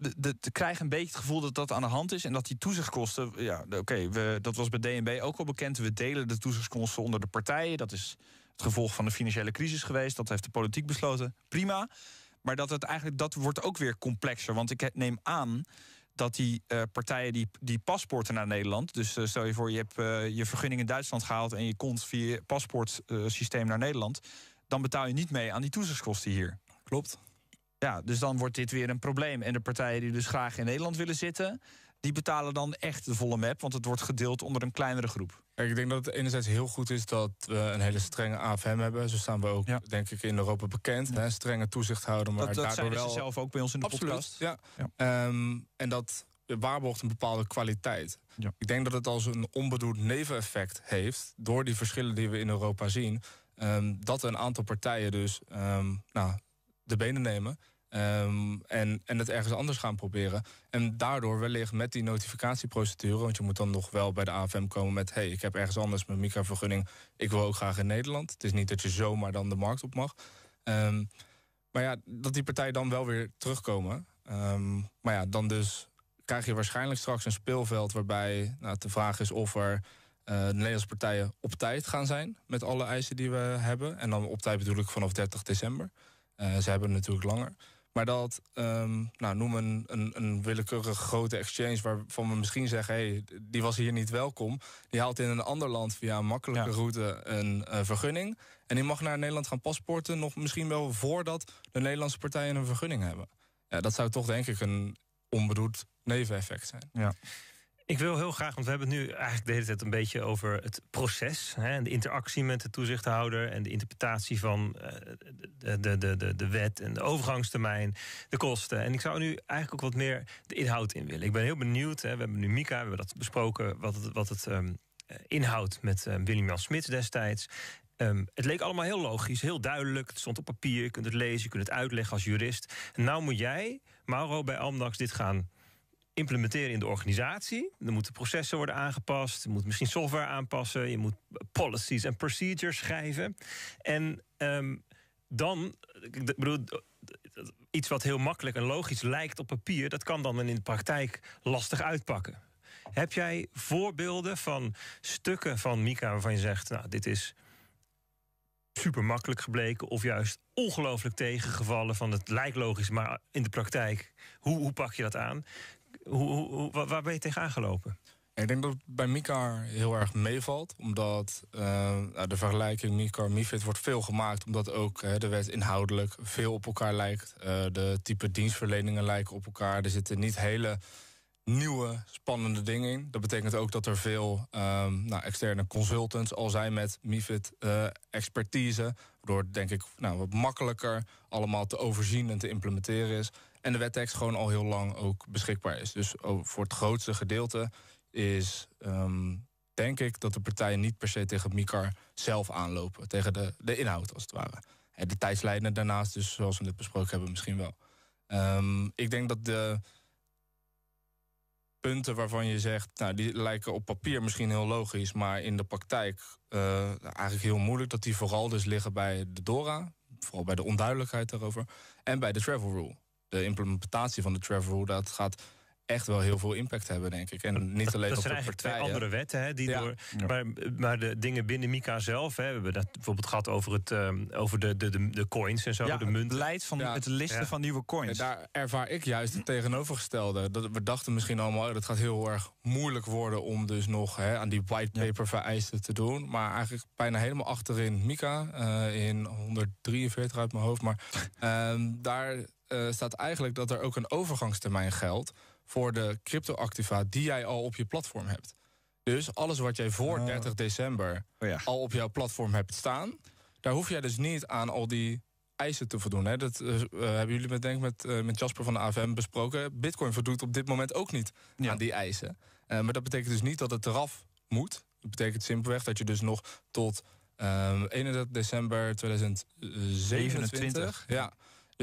krijg een beetje het gevoel dat dat aan de hand is. En dat die toezichtkosten. Ja, oké, okay, dat was bij DNB ook al bekend. We delen de toezichtskosten onder de partijen. Dat is het gevolg van de financiële crisis geweest. Dat heeft de politiek besloten. Prima. Maar dat het eigenlijk dat wordt ook weer complexer. Want ik neem aan dat die eh, partijen die, die paspoorten naar Nederland. Dus eh, stel je voor, je hebt uh, je vergunning in Duitsland gehaald en je komt via paspoortsysteem naar Nederland. Dan betaal je niet mee aan die toezichtskosten hier. Klopt. Ja, dus dan wordt dit weer een probleem. En de partijen die dus graag in Nederland willen zitten, die betalen dan echt de volle map. Want het wordt gedeeld onder een kleinere groep ik denk dat het enerzijds heel goed is dat we een hele strenge AFM hebben. Zo staan we ook, denk ik, in Europa bekend. Hè, strenge toezichthouder, maar daardoor wel... ze zelf ook bij ons in de Absoluut, podcast. ja. ja. Ehm, en dat waarborgt een bepaalde kwaliteit. Ik denk dat het als een onbedoeld neveneffect heeft... door die verschillen die we in Europa zien... Um, dat een aantal partijen dus ehm, nou, de benen nemen... Ehm, en, en het ergens anders gaan proberen. En daardoor wellicht met die notificatieprocedure, want je moet dan nog wel bij de AFM komen met: hey, ik heb ergens anders mijn microvergunning, ik wil ook graag in Nederland. Het is niet dat je zomaar dan de markt op mag. Ehm, maar ja, dat die partijen dan wel weer terugkomen. Ehm, maar ja, dan dus krijg je waarschijnlijk straks een speelveld waarbij nou, de vraag is of er eh, de Nederlandse partijen op tijd gaan zijn met alle eisen die we hebben. En dan op tijd bedoel ik vanaf 30 december. Eh, ze hebben natuurlijk langer. Maar dat, ehm, nou, noem een, een, willekeurige grote exchange waarvan we misschien zeggen: hé, hey, die was hier niet welkom. Die haalt in een ander land via een makkelijke route een eh, vergunning. En die mag naar Nederland gaan paspoorten, nog misschien wel voordat de Nederlandse partijen een vergunning hebben. Ja, dat zou toch denk ik een onbedoeld neveneffect zijn. Ja. Ik wil heel graag, want we hebben het nu eigenlijk de hele tijd een beetje over het proces. Hè, en de interactie met de toezichthouder en de interpretatie van eh, de, de, de, de wet en de overgangstermijn, de kosten. En ik zou nu eigenlijk ook wat meer de inhoud in willen. Ik ben heel benieuwd. Hè, we hebben nu Mika, we hebben dat besproken, wat het, wat het ehm, eh, inhoudt met um, ehm, William Jan Smits destijds. Ehm, het leek allemaal heel logisch, heel duidelijk. Het stond op papier, je kunt het lezen, je kunt het uitleggen als jurist. En nou moet jij, Mauro, bij Amdax dit gaan implementeren in de organisatie. Er moeten processen worden aangepast. Je moet misschien software aanpassen. Je moet policies en procedures schrijven. En ehm, dan, ik bedoel, iets wat heel makkelijk en logisch lijkt op papier, dat kan dan in de praktijk lastig uitpakken. Heb jij voorbeelden van stukken van Mika waarvan je zegt: Nou, dit is super makkelijk gebleken, of juist ongelooflijk tegengevallen van het lijkt logisch, maar in de praktijk, hoe, hoe pak je dat aan? Hoe, waar ben je tegenaan gelopen? Ik denk dat het bij Micar heel erg meevalt. Omdat eh, de vergelijking Micar mifid wordt veel gemaakt. Omdat ook de wet inhoudelijk veel op elkaar lijkt. Eh, de type dienstverleningen lijken op elkaar. Er zitten niet hele nieuwe, spannende dingen in. Dat betekent ook dat er veel ehm, nou, externe consultants al zijn met Mifid-expertise. Eh, waardoor het denk ik nou, wat makkelijker allemaal te overzien en te implementeren is. En de wettekst gewoon al heel lang ook beschikbaar is. Dus voor het grootste gedeelte is, ehm, denk ik, dat de partijen niet per se tegen MICAR zelf aanlopen. Tegen de, de inhoud, als het ware. De tijdslijnen daarnaast, dus zoals we net besproken hebben, misschien wel. Ehm, ik denk dat de punten waarvan je zegt, nou, die lijken op papier misschien heel logisch, maar in de praktijk eh, eigenlijk heel moeilijk. Dat die vooral dus liggen bij de DORA, vooral bij de onduidelijkheid daarover, en bij de travel rule de implementatie van de travel rule, dat gaat echt wel heel veel impact hebben, denk ik. En niet alleen dat op de partijen. twee andere wetten, hè, die door, maar, maar de dingen binnen Mika zelf... Hè, we hebben dat bijvoorbeeld gehad over, het, ehm, over de, de, de, coins en zo, de munt. het van ja. het listen van nieuwe coins. daar ervaar ik juist het tegenovergestelde. Dat, we dachten misschien allemaal, oh, dat gaat heel erg moeilijk worden... om dus nog hè, aan die whitepaper vereisten te doen. Maar eigenlijk bijna helemaal achterin Mika, eh, in 143 uit mijn hoofd. Maar ehm, daar eh, staat eigenlijk dat er ook een overgangstermijn geldt voor de cryptoactiva die jij al op je platform hebt. Dus alles wat jij voor 30 december oh al op jouw platform hebt staan, daar hoef jij dus niet aan al die eisen te voldoen. Hè? Dat eh, eh, hebben jullie met, denk ik, met, met Jasper van de AVM besproken. Bitcoin voldoet op dit moment ook niet aan die eisen. maar dat betekent dus niet dat het eraf moet. Dat betekent simpelweg dat je dus nog tot ehm, 31 december 2027 Ja,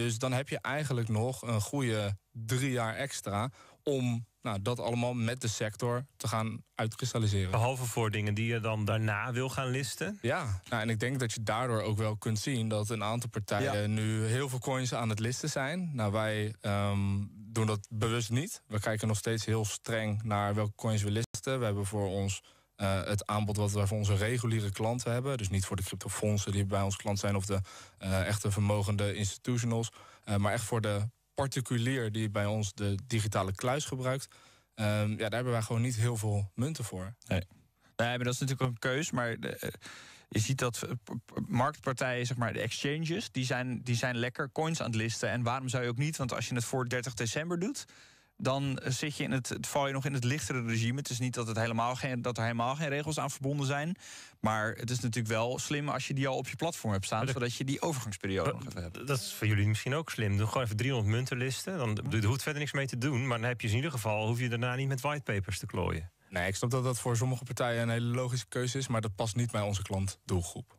dus dan heb je eigenlijk nog een goede drie jaar extra om nou, dat allemaal met de sector te gaan uitkristalliseren. Behalve voor dingen die je dan daarna wil gaan listen. Ja, nou, en ik denk dat je daardoor ook wel kunt zien dat een aantal partijen nu heel veel coins aan het listen zijn. Nou, wij ehm, doen dat bewust niet. We kijken nog steeds heel streng naar welke coins we listen. We hebben voor ons eh, het aanbod wat wij voor onze reguliere klanten hebben. Dus niet voor de cryptofondsen die bij ons klant zijn of de eh, echte vermogende institutionals. Eh, maar echt voor de particulier die bij ons de digitale kluis gebruikt. ja, daar hebben wij gewoon niet heel veel munten voor. Nee. dat is natuurlijk een keus. Maar de, je ziet dat marktpartijen, zeg maar, de exchanges, die zijn, die zijn lekker coins aan het listen. En waarom zou je ook niet? Want als je het voor 30 december doet, dan zit je in het, val je nog in het lichtere regime. Het is niet dat, het helemaal geen, dat er helemaal geen regels aan verbonden zijn. Maar het is natuurlijk wel slim als je die al op je platform hebt staan. zodat je die overgangsperiode hebt. Dat is voor jullie misschien ook slim. Doe gewoon even 300 muntenlisten. Dan hoeft verder niks mee te doen. Maar dan heb je dus in ieder geval, hoef je daarna niet met whitepapers te klooien. Nee, ik snap dat dat voor sommige partijen een hele logische keuze is. Maar dat past niet bij onze klantdoelgroep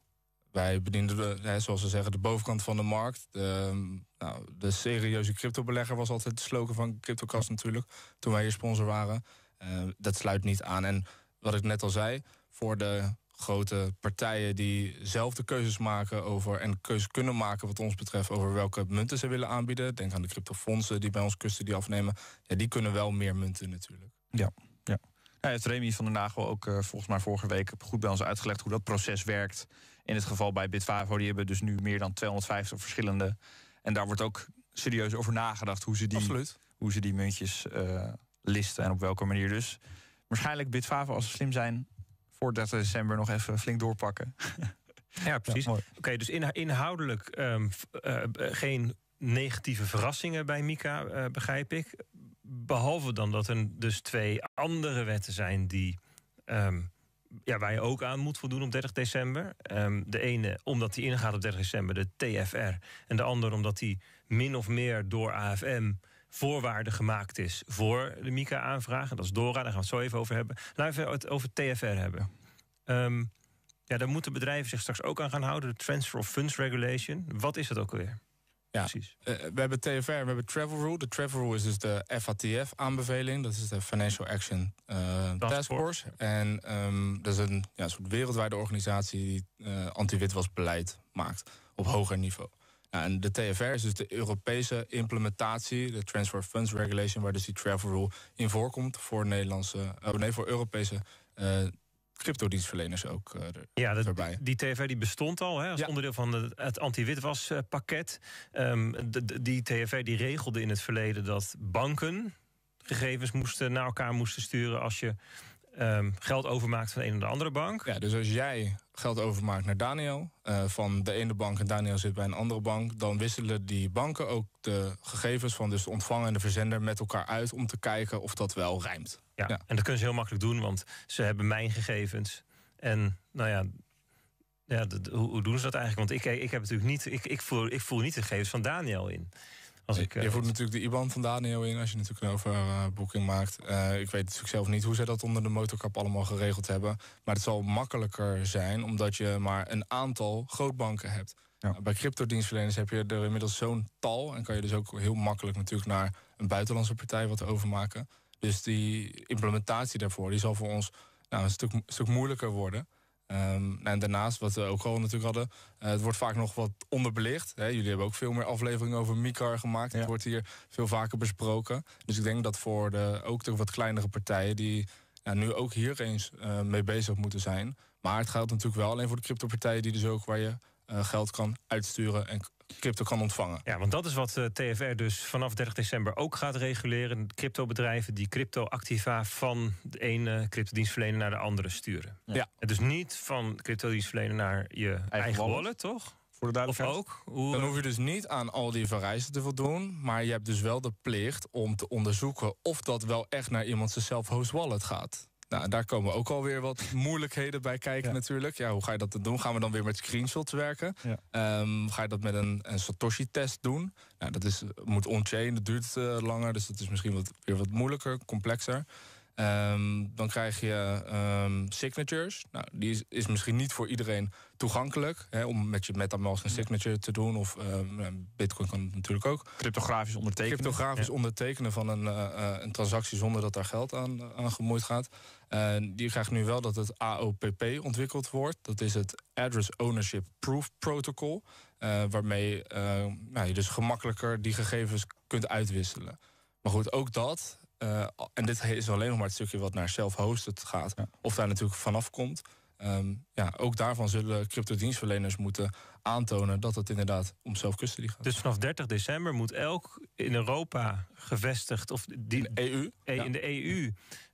wij bedienden, de, eh, zoals ze zeggen, de bovenkant van de markt. De, ehm, nou, de serieuze cryptobelegger was altijd de slogan van CryptoCast natuurlijk, toen wij je sponsor waren. Eh, dat sluit niet aan. En wat ik net al zei, voor de grote partijen die zelf de keuzes maken over en keuzes kunnen maken wat ons betreft over welke munten ze willen aanbieden. Denk aan de cryptofondsen die bij ons die afnemen. Ja, die kunnen wel meer munten natuurlijk. Ja, ja. Ja, heeft Remy van der Nagel ook eh, volgens mij vorige week goed bij ons uitgelegd hoe dat proces werkt. In het geval bij Bitfavo, die hebben dus nu meer dan 250 verschillende. En daar wordt ook serieus over nagedacht hoe ze die, Hoe ze die muntjes eh, listen en op welke manier. Dus waarschijnlijk Bitfavo, als ze slim zijn, voor 30 december nog even flink doorpakken. Ja, precies. Oké, dus in, inhoudelijk ehm, eh, eh, geen negatieve verrassingen bij Mika, begrijp ik. Behalve dan dat er dus twee andere wetten zijn die um, ja, waar je ook aan moet voldoen op 30 december. Ehm, de ene omdat die ingaat op 30 december, de TFR. En de ander omdat die min of meer door AFM voorwaarde gemaakt is voor de mica aanvragen Dat is DORA, daar gaan we het zo even over hebben. Laten we het over TFR hebben. Ehm, ja, daar moeten bedrijven zich straks ook aan gaan houden. De Transfer of Funds Regulation. Wat is dat ook alweer? Ja, precies. Eh, eh, we hebben TFR, we hebben Travel Rule. De Travel Rule is dus de FATF-aanbeveling. Dat is de Financial Action uh, Task Force. En ehm, dat is een ja, soort wereldwijde organisatie die uh, anti-witwasbeleid maakt op hoger niveau. Nou, en de TFR is dus de Europese implementatie, de Transfer Funds Regulation, waar dus die Travel Rule in voorkomt voor, Nederlandse, nee, voor Europese cryptodienstverleners ook eh, ja, erbij. Die TFR die bestond al hè, als onderdeel van het anti-witwaspakket. Eh, pakket ehm, die TFR die regelde in het verleden dat banken gegevens moesten naar elkaar moesten sturen als je Ehm, geld overmaakt van een of naar de andere bank. Ja, dus als jij geld overmaakt naar Daniel, eh, van de ene bank en Daniel zit bij een andere bank, dan wisselen die banken ook de gegevens van dus de ontvanger en de verzender met elkaar uit om te kijken of dat wel rijmt. Ja, en dat kunnen ze heel makkelijk doen, want ze hebben mijn gegevens. En nou ja, ja, hoe, doen ze dat eigenlijk? Want ik, ik heb natuurlijk niet, ik, ik, voel, ik voel niet de gegevens van Daniel in je eh, voert natuurlijk de IBAN van Daniel in als je natuurlijk een overboeking maakt. Eh, ik weet natuurlijk zelf niet hoe zij dat onder de motorkap allemaal geregeld hebben. Maar het zal makkelijker zijn omdat je maar een aantal grootbanken hebt. Bij cryptodienstverleners heb je er inmiddels zo'n tal. En kan je dus ook heel makkelijk natuurlijk naar een buitenlandse partij wat overmaken. Dus die implementatie daarvoor die zal voor ons nou, een stuk, een stuk moeilijker worden. Ehm, nou, en daarnaast, wat we ook gewoon natuurlijk hadden, eh, het wordt vaak nog wat onderbelicht. Hè? Jullie hebben ook veel meer afleveringen over Micar gemaakt. Het wordt hier veel vaker besproken. Dus ik denk dat voor de, ook de wat kleinere partijen die nu ook hier eens eh, mee bezig moeten zijn. Maar het geldt natuurlijk wel alleen voor de cryptopartijen die dus ook waar je eh, geld kan uitsturen en crypto kan ontvangen. Ja, want dat is wat eh, TFR dus vanaf 30 december ook gaat reguleren. Cryptobedrijven die crypto-activa van de ene cryptodienstverlener naar de andere sturen. Ja. En dus niet van cryptodienstverlener naar je eigen, wallet. toch? Voor de of ook? Dan eh, hoef je dus niet aan al die vereisten te voldoen. Maar je hebt dus wel de plicht om te onderzoeken of dat wel echt naar iemand zijn self-host wallet gaat. Nou, daar komen ook alweer wat moeilijkheden bij kijken natuurlijk. Ja, hoe ga je dat doen? Gaan we dan weer met screenshots werken? Ehm, ga je dat met een, een Satoshi-test doen? Nou, dat is, moet on-chain, dat duurt eh, langer, dus dat is misschien wat, weer wat moeilijker, complexer. Ehm, dan krijg je ehm, signatures. Nou, die is, misschien niet voor iedereen toegankelijk. Hè, om met je MetaMask een signature te doen. Of Bitcoin kan het natuurlijk ook. Cryptografisch ondertekenen. Cryptografisch ondertekenen van een, eh, eh, een transactie zonder dat daar geld aan, aan gemoeid gaat die krijgt nu wel dat het AOPP ontwikkeld wordt. Dat is het Address Ownership Proof Protocol. Eh, waarmee eh, nou, je dus gemakkelijker die gegevens kunt uitwisselen. Maar goed, ook dat. Eh, en dit is alleen nog maar het stukje wat naar self-hosted gaat. Of daar natuurlijk vanaf komt. Ehm, ja, ook daarvan zullen cryptodienstverleners moeten aantonen dat het inderdaad om self-custody gaat. Dus vanaf 30 december moet elk in Europa gevestigd of die, in de EU, e in de EU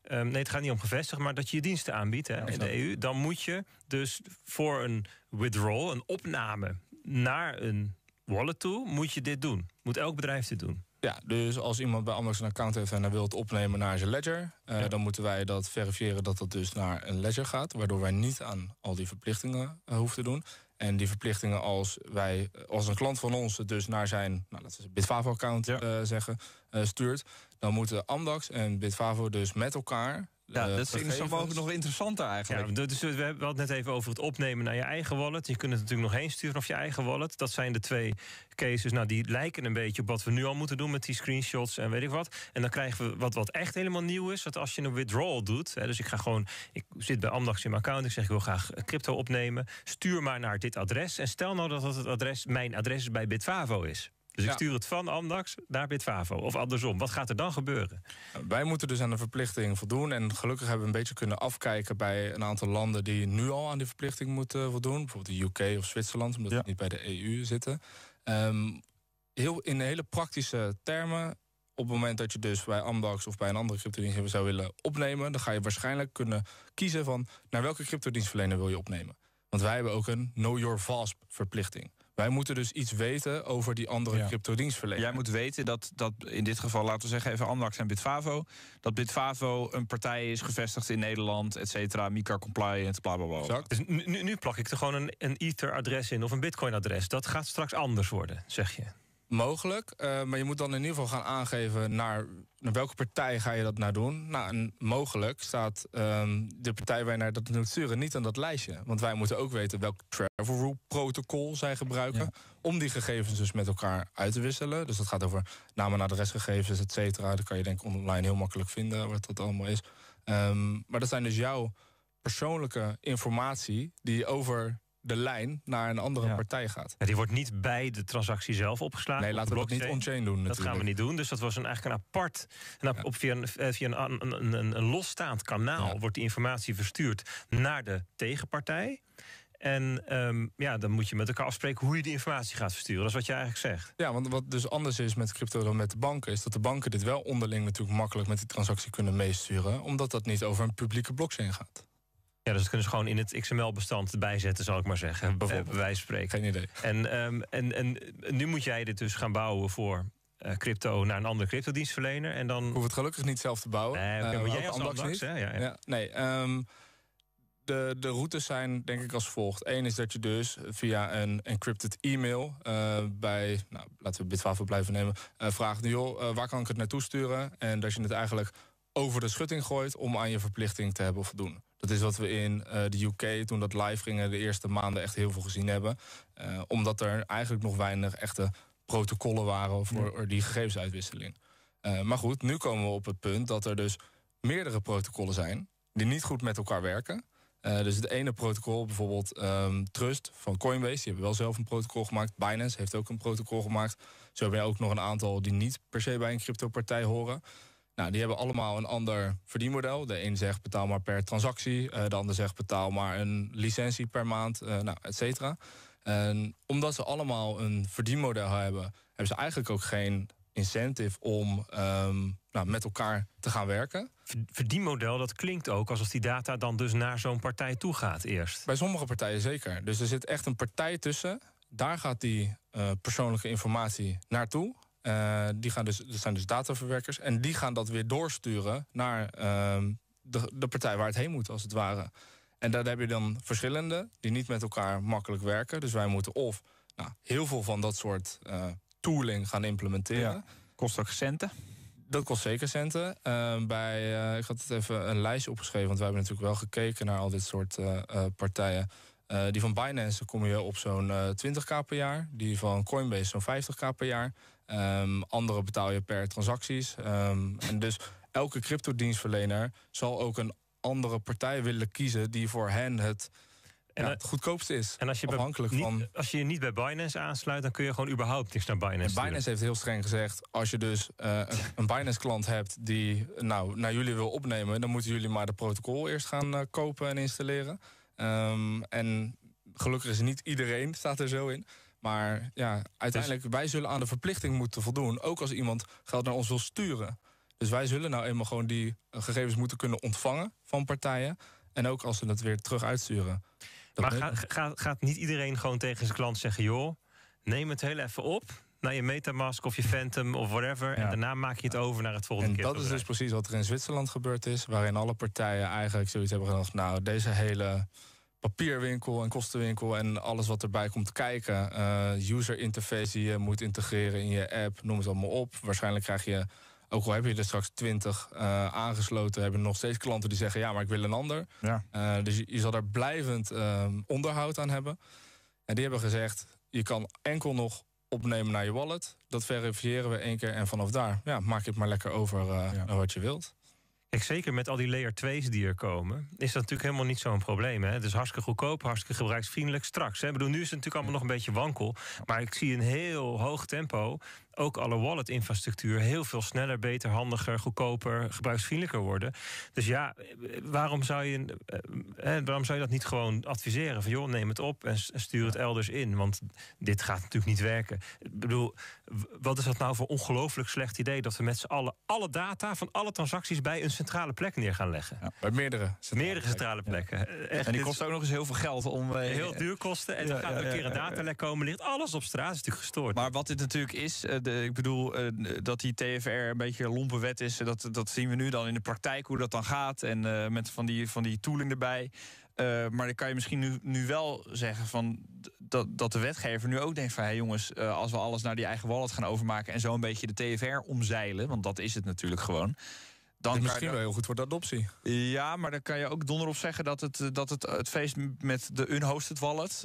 Ehm, nee, het gaat niet om gevestigd, maar dat je je diensten aanbiedt hè, in de EU. Dan moet je dus voor een withdrawal, een opname naar een wallet toe, moet je dit doen. Moet elk bedrijf dit doen. Ja, dus als iemand bij anders een account heeft en hij wil het opnemen naar zijn ledger, eh, dan moeten wij dat verifiëren dat dat dus naar een ledger gaat, waardoor wij niet aan al die verplichtingen eh, hoeven te doen. En die verplichtingen als wij, als een klant van ons het dus naar zijn, nou, Bitfavo-account eh, zeggen, eh, stuurt, dan moeten Amdax en Bitfavo dus met elkaar ja, eh, dat is mogelijk nog interessanter eigenlijk. Ja, dus we hebben het net even over het opnemen naar je eigen wallet. Je kunt het natuurlijk nog heen sturen of je eigen wallet. Dat zijn de twee cases. Nou, die lijken een beetje op wat we nu al moeten doen met die screenshots en weet ik wat. En dan krijgen we wat, wat echt helemaal nieuw is. Dat als je een withdrawal doet. Hè, dus ik ga gewoon. Ik zit bij Amdax in mijn account. Ik zeg ik wil graag eh, crypto opnemen. Stuur maar naar dit adres. En stel nou dat dat het adres mijn adres bij Bitvavo is. Dus ik stuur het van Amdax naar Bitfavo. Of andersom. Wat gaat er dan gebeuren? Wij moeten dus aan de verplichting voldoen. En gelukkig hebben we een beetje kunnen afkijken bij een aantal landen die nu al aan die verplichting moeten eh, voldoen. Bijvoorbeeld de UK of Zwitserland, omdat ja. niet bij de EU zitten. Ehm, heel, in hele praktische termen op het moment dat je dus bij Amdax of bij een andere cryptodienst zou willen opnemen, dan ga je waarschijnlijk kunnen kiezen van naar welke cryptodienstverlener wil je opnemen. Want wij hebben ook een Know Your VASP verplichting. Wij moeten dus iets weten over die andere ja. Jij moet weten dat, dat in dit geval, laten we zeggen, even Andax en Bitfavo. Dat Bitfavo een partij is gevestigd in Nederland, et cetera, MICA compliant, bla bla bla. Dus nu, nu plak ik er gewoon een, een Ether-adres in of een Bitcoin-adres. Dat gaat straks anders worden, zeg je mogelijk. Eh, maar je moet dan in ieder geval gaan aangeven naar, naar, welke partij ga je dat nou doen. Nou, en mogelijk staat ehm, de partij waar je naar dat moet sturen niet aan dat lijstje. Want wij moeten ook weten welk travel rule protocol zij gebruiken. Om die gegevens dus met elkaar uit te wisselen. Dus dat gaat over namen, en adresgegevens, et cetera. Dat kan je denk ik online heel makkelijk vinden wat dat allemaal is. Ehm, maar dat zijn dus jouw persoonlijke informatie die over de lijn naar een andere partij gaat. Ja, die wordt niet bij de transactie zelf opgeslagen. Nee, laten we dat niet on-chain doen. Natuurlijk. Dat gaan we niet doen. Dus dat was een, eigenlijk een apart. En op, via, een, eh, via een, een, een losstaand kanaal wordt die informatie verstuurd naar de tegenpartij. En ehm, ja, dan moet je met elkaar afspreken hoe je die informatie gaat versturen. Dat is wat je eigenlijk zegt. Ja, want wat dus anders is met crypto dan met de banken, is dat de banken dit wel onderling natuurlijk makkelijk met die transactie kunnen meesturen, omdat dat niet over een publieke blockchain gaat. Ja, dus dat kunnen ze gewoon in het XML-bestand bijzetten, zal ik maar zeggen. Bijvoorbeeld. wij spreken. Geen idee. En, um, en, en nu moet jij dit dus gaan bouwen voor eh, crypto naar een andere cryptodienstverlener. En dan... Hoef het gelukkig niet zelf te bouwen. Nee, okay, eh, maar jij eh, als Amdax, hè? Ja, ja. ja nee, ehm, de, de routes zijn denk ik als volgt. Eén is dat je dus via een encrypted e-mail bij, nou, laten we Bitwafel blijven nemen, uh, vraagt, joh, waar kan ik het naartoe sturen? En dat je het eigenlijk over de schutting gooit om aan je verplichting te hebben voldoen. Dat is wat we in eh, de UK, toen dat live gingen, de eerste maanden echt heel veel gezien hebben. Eh, omdat er eigenlijk nog weinig echte protocollen waren voor die gegevensuitwisseling. Eh, maar goed, nu komen we op het punt dat er dus meerdere protocollen zijn die niet goed met elkaar werken. dus het ene protocol, bijvoorbeeld ehm, Trust van Coinbase, die hebben wel zelf een protocol gemaakt. Binance heeft ook een protocol gemaakt. Zo hebben ook nog een aantal die niet per se bij een cryptopartij horen. Nou, die hebben allemaal een ander verdienmodel. De een zegt betaal maar per transactie, eh, de ander zegt betaal maar een licentie per maand, eh, nou, et cetera. En omdat ze allemaal een verdienmodel hebben, hebben ze eigenlijk ook geen incentive om ehm, nou, met elkaar te gaan werken. Verdienmodel, dat klinkt ook alsof die data dan dus naar zo'n partij toe gaat eerst. Bij sommige partijen zeker. Dus er zit echt een partij tussen. Daar gaat die eh, persoonlijke informatie naartoe. Uh, die gaan dus, dat zijn dus dataverwerkers. En die gaan dat weer doorsturen naar ehm, de, de, partij waar het heen moet, als het ware. En daar heb je dan verschillende die niet met elkaar makkelijk werken. Dus wij moeten of nou, heel veel van dat soort eh, tooling gaan implementeren. Ja, kost ook centen. Dat kost zeker centen. Ehm, bij, eh, ik had het even een lijstje opgeschreven, want wij hebben natuurlijk wel gekeken naar al dit soort partijen. die van Binance kom je op zo'n 20k per jaar. Die van Coinbase zo'n 50k per jaar. Um, andere betaal je per transacties. Ehm, en dus elke cryptodienstverlener zal ook een andere partij willen kiezen die voor hen het, eh, het goedkoopste is. En als je, afhankelijk van... als je je niet bij Binance aansluit, dan kun je gewoon überhaupt niks naar Binance. Binance heeft heel streng gezegd: als je dus eh, een Binance-klant hebt die nou, naar jullie wil opnemen, dan moeten jullie maar de protocol eerst gaan eh, kopen en installeren. Ehm, en gelukkig is niet iedereen, staat er zo in. Maar ja, uiteindelijk, dus- wij zullen aan de verplichting moeten voldoen. Ook als iemand geld naar ons wil sturen. Dus wij zullen nou eenmaal gewoon die eh, gegevens moeten kunnen ontvangen van partijen. En ook als ze dat weer terug uitsturen. Maar ga, ga, gaat niet iedereen gewoon tegen zijn klant zeggen: joh, neem het heel even op naar je Metamask of je Phantom of whatever. En daarna maak je het over naar het volgende en keer. Dat is dus precies wat er in Zwitserland gebeurd is. Waarin alle partijen eigenlijk zoiets hebben gedacht: nou, deze hele papierwinkel en kostenwinkel en alles wat erbij komt kijken. Uh, user interface die je moet integreren in je app, noem het allemaal op. Waarschijnlijk krijg je, ook al heb je er straks 20 eh, aangesloten, hebben nog steeds klanten die zeggen: Ja, maar ik wil een ander. Ja. Eh, dus je, zal daar blijvend ehm, onderhoud aan hebben. En die hebben gezegd: Je kan enkel nog opnemen naar je wallet. Dat verifiëren we één keer en vanaf daar ja, maak je het maar lekker over naar wat je wilt zeker met al die layer 2's die er komen, is dat natuurlijk helemaal niet zo'n probleem. Hè? Het is hartstikke goedkoop, hartstikke gebruiksvriendelijk straks. Hè? Ik bedoel, nu is het natuurlijk allemaal nog een beetje wankel. Maar ik zie een heel hoog tempo ook alle wallet-infrastructuur heel veel sneller, beter, handiger, goedkoper, gebruiksvriendelijker worden. Dus ja, waarom zou je, eh, eh, waarom zou je dat niet gewoon adviseren? Van joh, neem het op en stuur het elders in. Want dit gaat natuurlijk niet werken. Ik bedoel, wat is dat nou voor ongelooflijk slecht idee dat we met z'n allen alle data van alle transacties bij een centrale plek neer gaan leggen? Ja, bij meerdere centrale meerdere centrale plekken. Eh, en die kost ook nog eens heel veel geld om. Eh, heel duur kosten. En dan gaat er een keer een datalek komen, ligt alles op straat. is natuurlijk gestoord. Maar wat dit natuurlijk is, ik bedoel, eh, dat die TFR een beetje een lompe wet is. Dat, dat zien we nu dan in de praktijk hoe dat dan gaat. En eh, met van die, van die tooling erbij. Eh, maar dan kan je misschien nu, nu wel zeggen van dat, dat de wetgever nu ook denkt van... hé hey jongens, als we alles naar die eigen wallet gaan overmaken... en zo een beetje de TFR omzeilen, want dat is het natuurlijk gewoon... Dan misschien wel heel goed voor de adoptie. Ja, maar dan kan je ook donderop zeggen dat het, dat het, het feest met de unhosted wallet,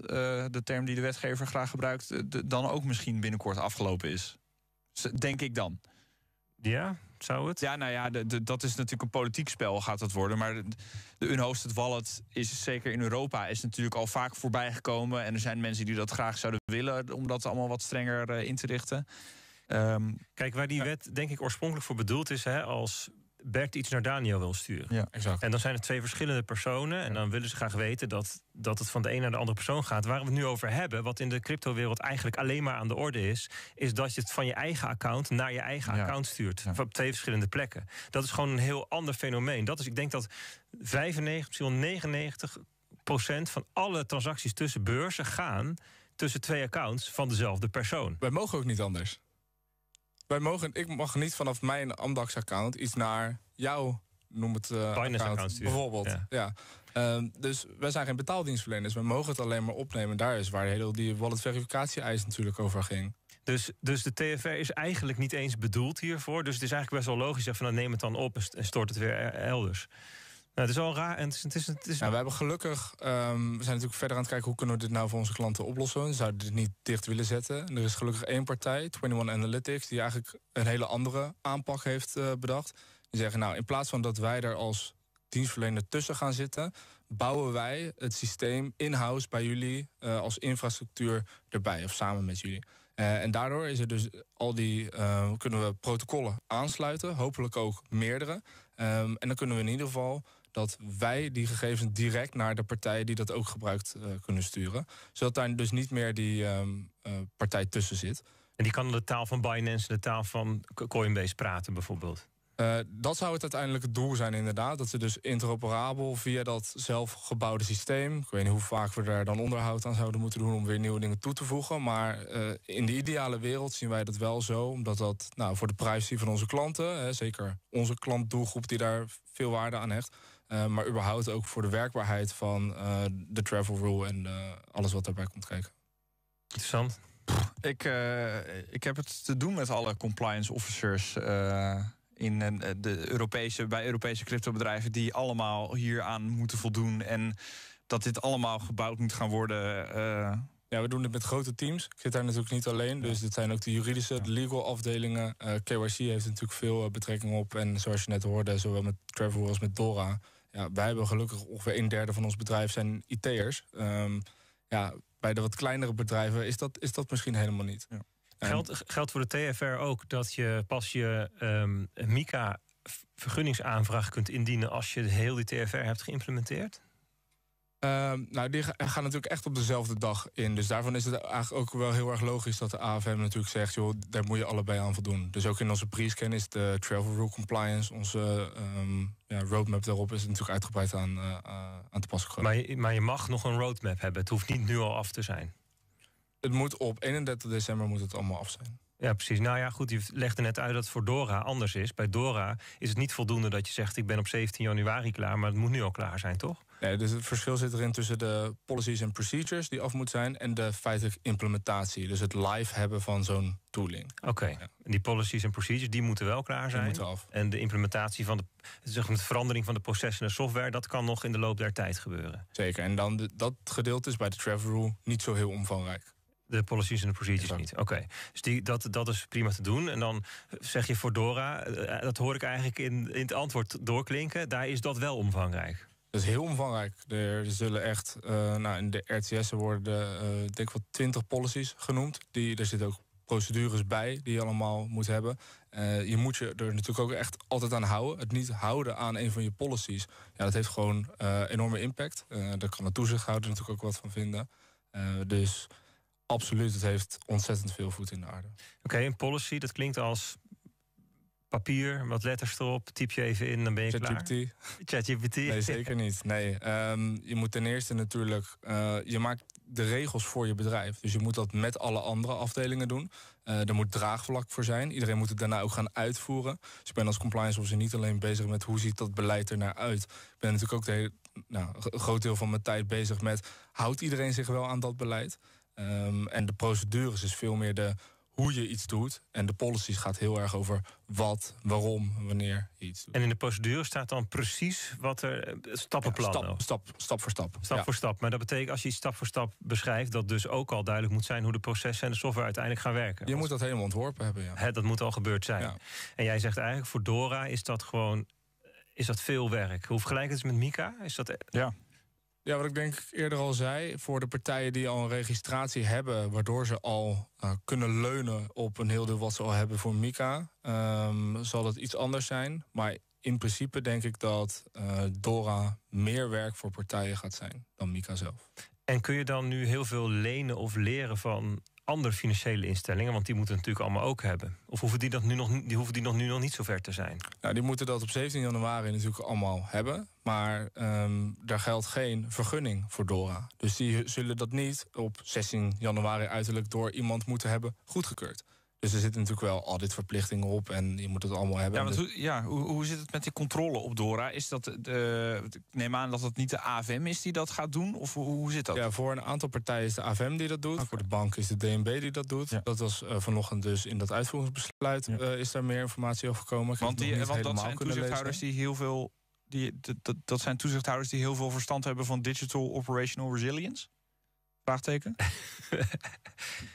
de term die de wetgever graag gebruikt, dan ook misschien binnenkort afgelopen is. Denk ik dan. Ja, zou het? Ja, nou ja, de, dat is natuurlijk een politiek spel gaat dat worden. Maar de, de unhosted wallet is zeker in Europa is natuurlijk al vaak voorbij gekomen. En er zijn mensen die dat graag zouden willen om dat allemaal wat strenger eh, in te richten. Ehm, Kijk, waar die wet denk ik oorspronkelijk voor bedoeld is, hè, als Bert iets naar Daniel wil sturen. Ja, exact. En dan zijn het twee verschillende personen. En dan willen ze graag weten dat, dat het van de een naar de andere persoon gaat. Waar we het nu over hebben, wat in de cryptowereld eigenlijk alleen maar aan de orde is, is dat je het van je eigen account naar je eigen account stuurt. Ja. Op twee verschillende plekken. Dat is gewoon een heel ander fenomeen. Dat is, ik denk dat 95, 99 procent van alle transacties tussen beurzen gaan tussen twee accounts van dezelfde persoon. Wij mogen ook niet anders wij mogen, ik mag niet vanaf mijn Amdax-account iets naar jouw noem het uh, account, bijvoorbeeld. Ja. Ehm, dus wij zijn geen betaaldienstverleners. We mogen het alleen maar opnemen. Daar is waar heel die wallet verificatie eis natuurlijk over ging. Dus, dus de TFR is eigenlijk niet eens bedoeld hiervoor. Dus het is eigenlijk best wel logisch. Van, dan neem het dan op en stort het weer e- elders. Nou, het is al raar. En het is, het is, het is... Nou, we hebben gelukkig, ehm, we zijn natuurlijk verder aan het kijken hoe kunnen we dit nou voor onze klanten oplossen. We zouden dit niet dicht willen zetten. En er is gelukkig één partij, 21 Analytics, die eigenlijk een hele andere aanpak heeft eh, bedacht. Die zeggen, nou, in plaats van dat wij er als dienstverlener tussen gaan zitten, bouwen wij het systeem in-house bij jullie eh, als infrastructuur erbij of samen met jullie. Eh, en daardoor is er dus al die, kunnen we protocollen aansluiten, hopelijk ook meerdere. Ehm, en dan kunnen we in ieder geval dat wij die gegevens direct naar de partijen die dat ook gebruikt eh, kunnen sturen. Zodat daar dus niet meer die ehm, eh, partij tussen zit. En die kan de taal van Binance, de taal van Coinbase praten bijvoorbeeld? Eh, dat zou het uiteindelijke doel zijn, inderdaad. Dat ze dus interoperabel via dat zelfgebouwde systeem. Ik weet niet hoe vaak we daar dan onderhoud aan zouden moeten doen om weer nieuwe dingen toe te voegen. Maar in de ideale wereld zien wij dat wel zo. Omdat dat nou, voor de privacy van onze klanten, hè, zeker onze klantdoelgroep die daar veel waarde aan hecht, eh, maar überhaupt ook voor de werkbaarheid van eh, de travel rule en eh, alles wat daarbij komt kijken. Interessant. ik, ik heb het te doen met alle compliance officers in de Europese, bij Europese cryptobedrijven die allemaal hieraan moeten voldoen. En dat dit allemaal gebouwd moet gaan worden. Ja, we doen het met grote teams. Ik zit daar natuurlijk niet alleen. Dus dit zijn ook de juridische, de legal afdelingen. KYC heeft natuurlijk veel betrekking op. En zoals je net hoorde, zowel met Travel als met Dora ja, wij hebben gelukkig ongeveer een derde van ons bedrijf zijn IT'ers. Ehm, ja, bij de wat kleinere bedrijven is dat, is dat misschien helemaal niet. Geldt, voor de TFR ook dat je pas je um, MICA vergunningsaanvraag kunt indienen als je heel die TFR hebt geïmplementeerd? Ehm, nou, die gaan natuurlijk echt op dezelfde dag in. Dus daarvan is het eigenlijk ook wel heel erg logisch dat de AFM natuurlijk zegt: joh, daar moet je allebei aan voldoen. Dus ook in onze pre-scan is de travel rule compliance, onze ehm, ja, roadmap daarop, is natuurlijk uitgebreid aan, eh, eh, aan te passen. Maar je, maar je mag nog een roadmap hebben. Het hoeft niet nu al af te zijn. Het moet op 31 december moet het allemaal af zijn. Ja, precies. Nou ja, goed, je legde net uit dat het voor Dora anders is. Bij Dora is het niet voldoende dat je zegt... ik ben op 17 januari klaar, maar het moet nu al klaar zijn, toch? Nee, dus het verschil zit erin tussen de policies en procedures die af moeten zijn en de feitelijke implementatie. Dus het live hebben van zo'n tooling. Oké, en die policies en procedures die moeten wel klaar zijn. Die af. En de implementatie van de zeg maar, de verandering van de processen en software, dat kan nog in de loop der tijd gebeuren. Zeker, en dan dat gedeelte is bij de travel rule niet zo heel omvangrijk. De policies en de procedures niet. Oké. Dus die, dat, dat is prima te doen. En dan zeg je voor Dora, eh, eh, dat hoor ik eigenlijk in, in het antwoord doorklinken, daar is dat wel omvangrijk. Dat is heel omvangrijk. Er zullen echt, eh, nou, in de RTS'en worden eh, denk ik wel twintig policies genoemd. Die, er zitten ook procedures bij die je allemaal moet hebben. Eh, je moet je er natuurlijk ook echt altijd aan houden. Het niet houden aan een van je policies, ja, dat heeft gewoon enorme impact. daar kan de toezichthouder natuurlijk ook wat van vinden. dus absoluut, het heeft ontzettend veel voet in de aarde. Oké, een policy, dat klinkt als papier, wat letters erop, typ je even in, dan ben je Chat klaar. ChatGPT? ChatGPT. Nee, zeker niet. Nee, ehm, je moet ten eerste natuurlijk, eh, je maakt de regels voor je bedrijf. Dus je moet dat met alle andere afdelingen doen. Eh, er moet draagvlak voor zijn. Iedereen moet het daarna ook gaan uitvoeren. Dus ik ben als compliance officer niet alleen bezig met hoe ziet dat beleid er naar uit. Ik ben natuurlijk ook de hele, nou, een groot deel van mijn tijd bezig met houdt iedereen zich wel aan dat beleid? Ehm, en de procedures is veel meer de hoe je iets doet. En de policies gaat heel erg over wat, waarom, wanneer iets En in de procedure staat dan precies wat er. Eh, stappenplan. Ja, stap, stap, stap, voor stap. Stap voor stap. Maar dat betekent als je iets stap voor stap beschrijft, dat dus ook al duidelijk moet zijn hoe de processen en de software uiteindelijk gaan werken. Je moet dat helemaal ontworpen hebben. Ja. dat moet al gebeurd zijn. En jij zegt eigenlijk voor Dora is dat gewoon. Eh, is dat veel werk? Hoe vergelijk het met Mika? Is dat... Eh, ja. Ja, wat ik denk eerder al zei, voor de partijen die al een registratie hebben, waardoor ze al eh, kunnen leunen op een heel deel wat ze al hebben voor Mika, ehm, zal dat iets anders zijn. Maar in principe denk ik dat eh, Dora meer werk voor partijen gaat zijn dan Mika zelf. En kun je dan nu heel veel lenen of leren van andere financiële instellingen? Want die moeten natuurlijk allemaal ook hebben. Of hoeven die, dat nu nog, die hoeven die nog nu nog niet zo ver te zijn? Nou, die moeten dat op 17 januari natuurlijk allemaal hebben. Maar ehm, daar geldt geen vergunning voor DORA. Dus die zullen dat niet op 16 januari uiterlijk door iemand moeten hebben goedgekeurd. Dus er zitten natuurlijk wel auditverplichtingen op en je moet het allemaal hebben. Ja, dus- hoe, ja, hoe, hoe zit het met die controle op Dora? Is dat de, ik neem aan dat het niet de AVM is die dat gaat doen? Of hoe, zit dat? Ja, voor een aantal partijen is de AVM die dat doet. Okay. Voor de bank is de DNB die dat doet. Dat was eh, vanochtend dus in dat uitvoeringsbesluit eh, is daar meer informatie over gekomen. want die, eh, want dat zijn toezichthouders die heel veel... Die, dat, dat zijn toezichthouders die heel veel verstand hebben van digital operational resilience? Vraagteken?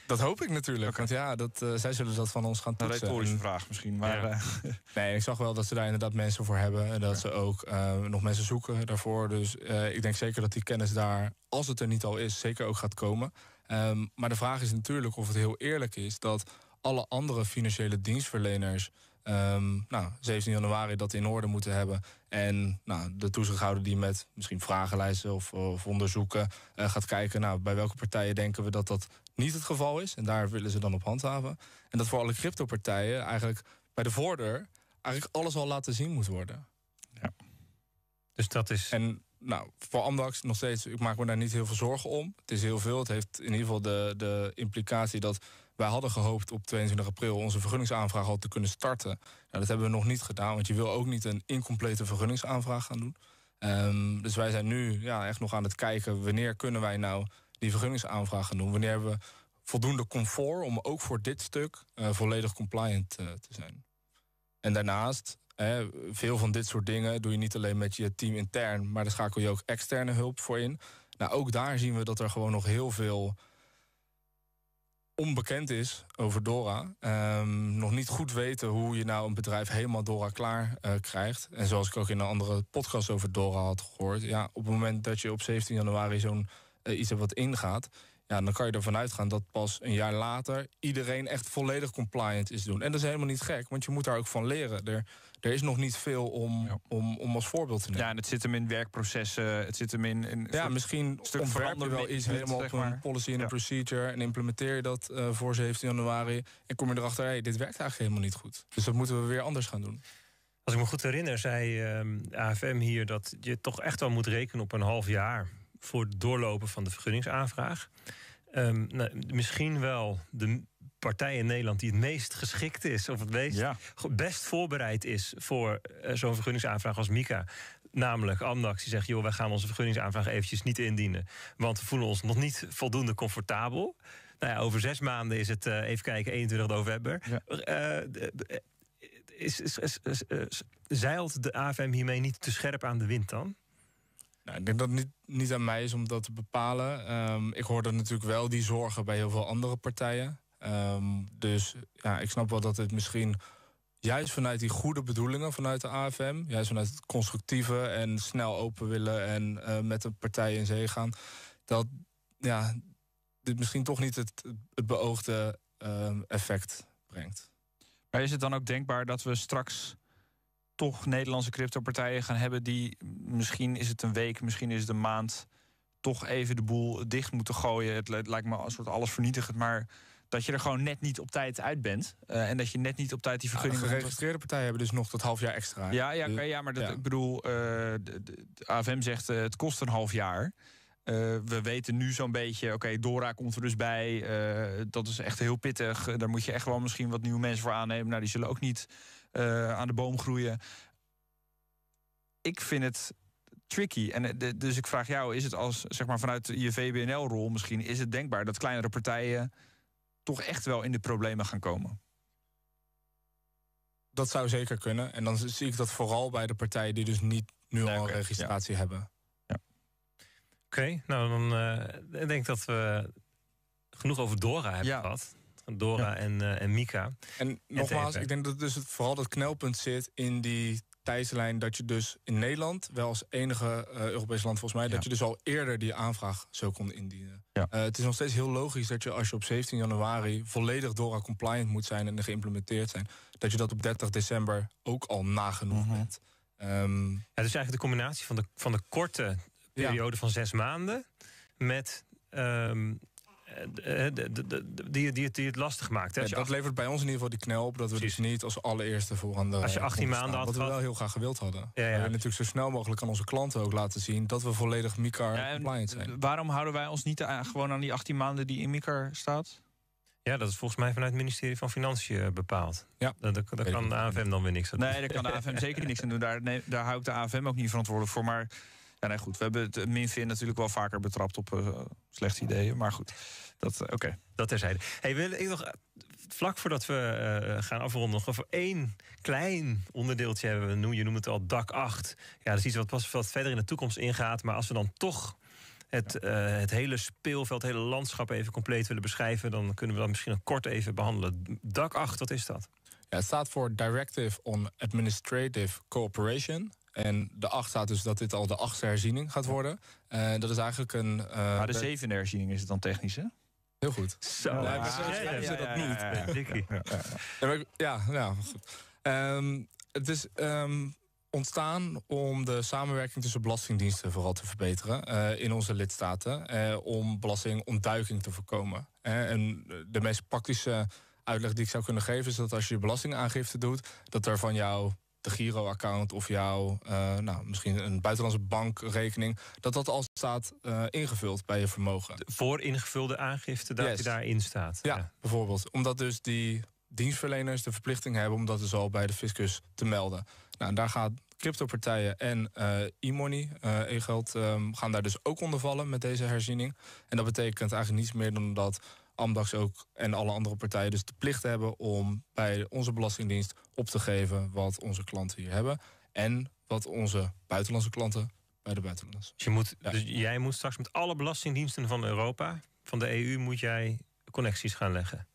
dat hoop ik natuurlijk. Want ja, dat, eh, zij zullen dat van ons gaan toetsen. Een retorische vraag misschien. Maar, eh, nee, ik zag wel dat ze daar inderdaad mensen voor hebben. En dat ze ook eh, nog mensen zoeken daarvoor. Dus ik denk zeker dat die kennis daar, als het er niet al is, zeker ook gaat komen. Ehm, maar de vraag is natuurlijk of het heel eerlijk is dat alle andere financiële dienstverleners Um, nou, 17 januari dat in orde moeten hebben. En nou, de toezichthouder die met misschien vragenlijsten of, onderzoeken eh, gaat kijken... Nou, bij welke partijen denken we dat dat niet het geval is. En daar willen ze dan op handhaven. En dat voor alle crypto-partijen eigenlijk bij de voordeur... eigenlijk alles al laten zien moet worden. Ja. Dus dat is... En nou, voor Amdax nog steeds, ik maak me daar niet heel veel zorgen om. Het is heel veel. Het heeft in ieder geval de, de implicatie dat wij hadden gehoopt op 22 april onze vergunningsaanvraag al te kunnen starten. Nou, dat hebben we nog niet gedaan, want je wil ook niet een incomplete vergunningsaanvraag gaan doen. Ehm, dus wij zijn nu ja, echt nog aan het kijken wanneer kunnen wij nou die vergunningsaanvraag gaan doen. Wanneer hebben we voldoende comfort om ook voor dit stuk eh, volledig compliant eh, te zijn. En daarnaast, hè, veel van dit soort dingen doe je niet alleen met je team intern, maar daar schakel je ook externe hulp voor in. Nou, ook daar zien we dat er gewoon nog heel veel onbekend is over Dora. Ehm, nog niet goed weten hoe je nou een bedrijf helemaal Dora klaar eh, krijgt. En zoals ik ook in een andere podcast over Dora had gehoord. Ja, op het moment dat je op 17 januari zo'n eh, iets hebt wat ingaat. Ja, dan kan je ervan uitgaan dat pas een jaar later iedereen echt volledig compliant is doen. En dat is helemaal niet gek, want je moet daar ook van leren. Er er is nog niet veel om, om, om als voorbeeld te nemen. Ja, het zit hem in werkprocessen, het zit hem in... ja, misschien verander wel iets helemaal zeg maar. op een policy en een procedure... en implementeer je dat eh, voor 17 januari... en kom je erachter, hey, dit werkt eigenlijk helemaal niet goed. Dus dat moeten we weer anders gaan doen. Als ik me goed herinner, zei uh, ehm, AFM hier... dat je toch echt wel moet rekenen op een half jaar... voor het doorlopen van de vergunningsaanvraag... Ehm, nou, misschien wel de partij in Nederland die het meest geschikt is, of het meest best voorbereid is voor eh, zo'n vergunningsaanvraag als Mika. Namelijk Amdax, die zegt: joh, wij gaan onze vergunningsaanvraag eventjes niet indienen. Want we voelen ons nog niet voldoende comfortabel. Nou over zes maanden is het, eh, even kijken, 21 november. Ja. Eh, is, is, is, zeilt de AFM hiermee niet te scherp aan de wind dan? Nou, ik denk dat het niet, niet aan mij is om dat te bepalen. Ehm, ik ik hoorde natuurlijk wel die zorgen bij heel veel andere partijen. Ehm, dus ja, ik snap wel dat het misschien juist vanuit die goede bedoelingen vanuit de AFM, juist vanuit het constructieve en snel open willen en eh, met de partijen in zee gaan, dat ja, dit misschien toch niet het, het beoogde ehm, effect brengt. Maar is het dan ook denkbaar dat we straks toch Nederlandse cryptopartijen gaan hebben die misschien is het een week, misschien is het een maand, toch even de boel dicht moeten gooien? Het lijkt me een soort alles vernietigend, maar dat je er gewoon net niet op tijd uit bent. Eh, en dat je net niet op tijd die vergunning... Ja, de geregistreerde partijen hebben dus nog dat half jaar extra. Ja, ja, dus- ja maar dat, ik bedoel, uh, de, de, AFM zegt eh, het kost een half jaar. we weten nu zo'n beetje, oké, Dora komt er dus bij. dat is echt heel pittig. Daar moet je echt wel misschien wat nieuwe mensen voor aannemen. Nou, die zullen ook niet aan de boom groeien. Ik vind het tricky. En dus ik vraag jou, is het als, zeg maar, vanuit je VBNL rol misschien... is het denkbaar dat kleinere partijen toch echt wel in de problemen gaan komen. Dat zou zeker kunnen. En dan zie ik dat vooral bij de partijen die dus niet nu al een registratie hebben. Ja. Oké, nou dan uh, ik denk dat we genoeg over Dora hebben gehad. Dora eh, en, Mika. En, en nogmaals, ik denk dat dus vooral dat knelpunt zit in die tijdslijn dat je dus in Nederland, wel als enige uh, Europees land volgens mij, dat je dus al eerder die aanvraag zou kon indienen. Eh, het is nog steeds heel logisch dat je als je op 17 januari volledig DORA compliant moet zijn en geïmplementeerd zijn, dat je dat op 30 december ook al nagenoeg mm bent. het ehm, is dus eigenlijk de combinatie van de, van de korte periode van zes maanden met ehm, die, die, het lastig maakt. Hè? dat levert bij ons in ieder geval die knel op dat we dus Precies. dus niet als allereerste voor aan de. Als je 18 maanden had. Wat we wel heel graag gewild hadden. Ja, We willen natuurlijk zo snel mogelijk aan onze klanten ook laten zien dat we volledig MICAR compliant zijn. Waarom houden wij ons niet aan, eh, gewoon aan die 18 maanden die in MICAR staat? Ja, dat is volgens mij vanuit het ministerie van Financiën eh, bepaald. Ja. dat kan de AFM dan weer niks aan doen. Nee, daar kan de AFM zeker niks aan doen. Daar, nee, daar hou ik de AFM ook niet verantwoordelijk voor. Maar ja, nee, goed. We hebben het eh, Minfin natuurlijk wel vaker betrapt op uh, slechte ideeën. Maar goed, dat, eh, oké. Okay. Dat terzijde. Hey, wil ik nog, vlak voordat we gaan afronden, nog even één klein onderdeeltje hebben. we Je noemt het al dak 8. Ja, dat is iets wat pas wat verder in de toekomst ingaat. Maar als we dan toch het, het, hele speelveld, het hele landschap even compleet willen beschrijven, dan kunnen we dat misschien nog kort even behandelen. DAC 8, wat is dat? Ja, het staat voor Directive on Administrative Cooperation. En de acht staat dus dat dit al de achtste herziening gaat worden. Uh, dat is eigenlijk een. Eh, maar de zevende herziening is het dan technisch, hè? Heel goed. Zo, ja, ah, ja, ze dat niet. Ja, eh, ja, ja. Um, het is ehm, ontstaan om de samenwerking tussen belastingdiensten vooral te verbeteren in onze lidstaten. om belastingontduiking te voorkomen. en de meest praktische uitleg die ik zou kunnen geven is dat als je je belastingaangifte doet, dat er van jou Giro-account of jouw, uh, nou, misschien een buitenlandse bankrekening, dat dat al staat eh, ingevuld bij je vermogen. voor ingevulde aangifte dat je daarin staat. Ja, bijvoorbeeld. Omdat dus die dienstverleners de verplichting hebben om dat dus al bij de fiscus te melden. Nou, en daar gaat cryptopartijen en eh, e-money, uh, e-geld, ehm, gaan daar dus ook onder vallen met deze herziening. En dat betekent eigenlijk niets meer dan dat Amdags ook en alle andere partijen dus de plicht hebben om bij onze Belastingdienst op te geven wat onze klanten hier hebben. En wat onze buitenlandse klanten bij de buitenlandse. Dus je moet, dus jij moet straks met alle belastingdiensten van Europa, van de EU, moet jij connecties gaan leggen.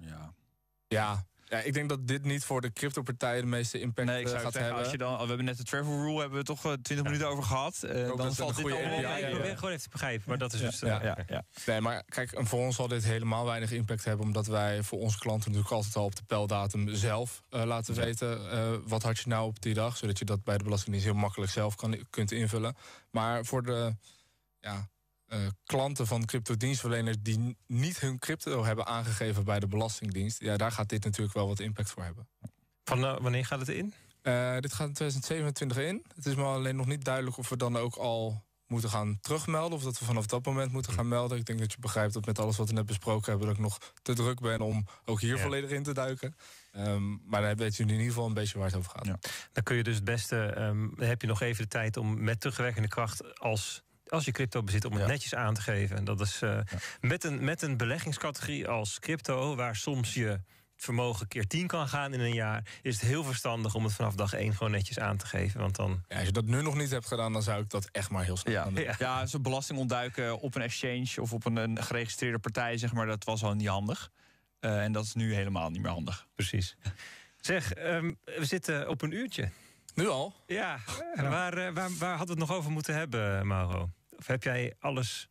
Ja. Ja, ja, ik denk dat dit niet voor de crypto de meeste impact nee, ik eh, gaat hebben. Als je dan, oh, we hebben net de travel rule, hebben we toch 20 eh, minuten over gehad. Uh, dan dat valt dit allemaal Ik probeer gewoon even te begrijpen, maar dat is dus... Uh, ja, Nee, maar kijk, voor ons zal dit helemaal weinig impact hebben... omdat wij voor onze klanten natuurlijk altijd al op de peldatum zelf laten weten... wat had je nou op die dag, zodat je dat bij de Belastingdienst heel makkelijk zelf kan, kunt invullen. Maar voor de... Ja, eh, klanten van crypto dienstverleners die niet hun crypto hebben aangegeven bij de Belastingdienst, ja, daar gaat dit natuurlijk wel wat impact voor hebben. Van eh, wanneer gaat het in? Eh, dit gaat in 2027 in. Het is me alleen nog niet duidelijk of we dan ook al moeten gaan terugmelden. Of dat we vanaf dat moment moeten gaan melden. Ik denk dat je begrijpt dat met alles wat we net besproken hebben... dat ik nog te druk ben om ook hier volledig in te duiken. Ehm, maar dan weet jullie in ieder geval een beetje waar het over gaat. Dan kun je dus het beste... Ehm, heb je nog even de tijd om met terugwerkende kracht... als als je crypto bezit, om het netjes aan te geven. En dat is eh, met, een, met een beleggingscategorie als crypto, waar soms je vermogen keer 10 kan gaan in een jaar, is het heel verstandig om het vanaf dag 1 gewoon netjes aan te geven. Want dan... Ja, als je dat nu nog niet hebt gedaan, dan zou ik dat echt maar heel snel ja. doen. Ja, zo belasting ontduiken op een exchange of op een, een, geregistreerde partij, zeg maar, dat was al niet handig. Eh, en dat is nu helemaal niet meer handig. Precies. Zeg, ehm, we zitten op een uurtje. Nu al? Ja. Ah. Waar, eh, waar, waar hadden we het nog over moeten hebben, Mauro? Of heb jij alles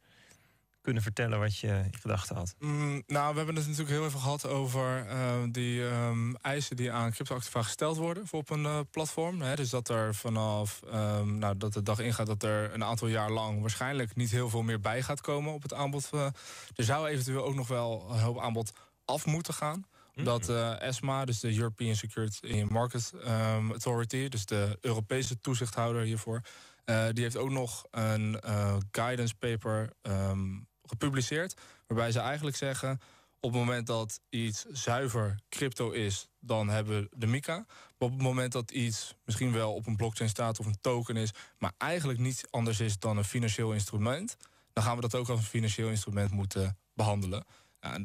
kunnen vertellen wat je gedachten had? Mm, nou, we hebben het natuurlijk heel even gehad over eh, die ehm, eisen die aan cryptoactiva gesteld worden voor op een eh, platform. dus dat er vanaf ehm, nou, dat de dag ingaat dat er een aantal jaar lang waarschijnlijk niet heel veel meer bij gaat komen op het aanbod. er zou eventueel ook nog wel een hoop aanbod af moeten gaan. Hm? Dat ESMA, eh, e dus de European Security Market ehm, Authority, dus de Europese toezichthouder hiervoor, eh, die heeft ook nog een eh, guidance paper ehm, gepubliceerd. Waarbij ze eigenlijk zeggen: op het moment dat iets zuiver crypto is, dan hebben we de MICA. Maar op het moment dat iets misschien wel op een blockchain staat of een token is, maar eigenlijk niets anders is dan een financieel instrument, dan gaan we dat ook als een financieel instrument moeten behandelen. Ja,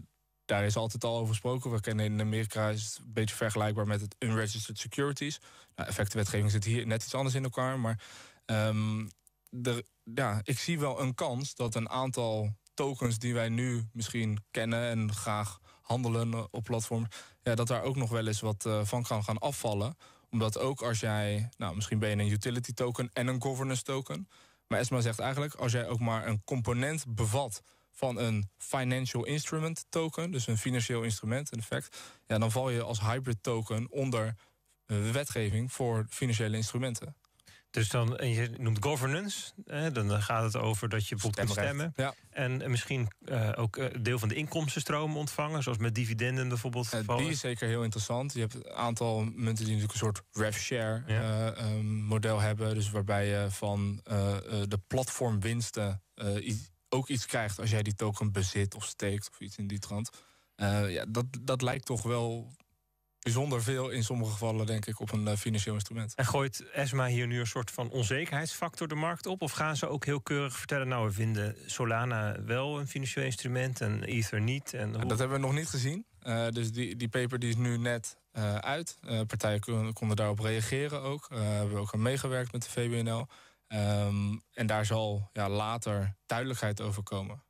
daar is altijd al over gesproken. We kennen in Amerika is het een beetje vergelijkbaar met het unregistered securities. Nou, effectenwetgeving zit hier net iets anders in elkaar. Maar ehm, ja, ik zie wel een kans dat een aantal tokens die wij nu misschien kennen en graag handelen op platform, ja, dat daar ook nog wel eens wat eh, van kan gaan afvallen. Omdat ook als jij, nou misschien ben je een utility token en een governance token. Maar ESMA zegt eigenlijk, als jij ook maar een component bevat van een financial instrument token, dus een financieel instrument in effect, ja, dan val je als hybrid token onder eh, de wetgeving voor financiële instrumenten. Dus dan, en je noemt governance, hè, dan gaat het over dat je bijvoorbeeld kunt stemmen. Ja. En eh, misschien eh, ook deel van de inkomstenstromen ontvangen, zoals met dividenden bijvoorbeeld. Uh, die is zeker heel interessant. Je hebt een aantal munten die natuurlijk een soort rev-share ehm, model hebben. Dus waarbij je van de platformwinsten ook iets krijgt als jij die token bezit of steekt of iets in die trant. Eh, ja, dat, dat lijkt toch wel bijzonder veel in sommige gevallen, denk ik, op een eh, financieel instrument. En gooit ESMA hier nu een soort van onzekerheidsfactor de markt op? Of gaan ze ook heel keurig vertellen, nou, we vinden Solana wel een financieel instrument en Ether niet? En Dat hebben we nog niet gezien. Eh, dus die, die paper die is nu net uit. partijen konden daarop reageren ook. We hebben ook aan meegewerkt met de VBNL. Ehm, en daar zal ja, later duidelijkheid over komen.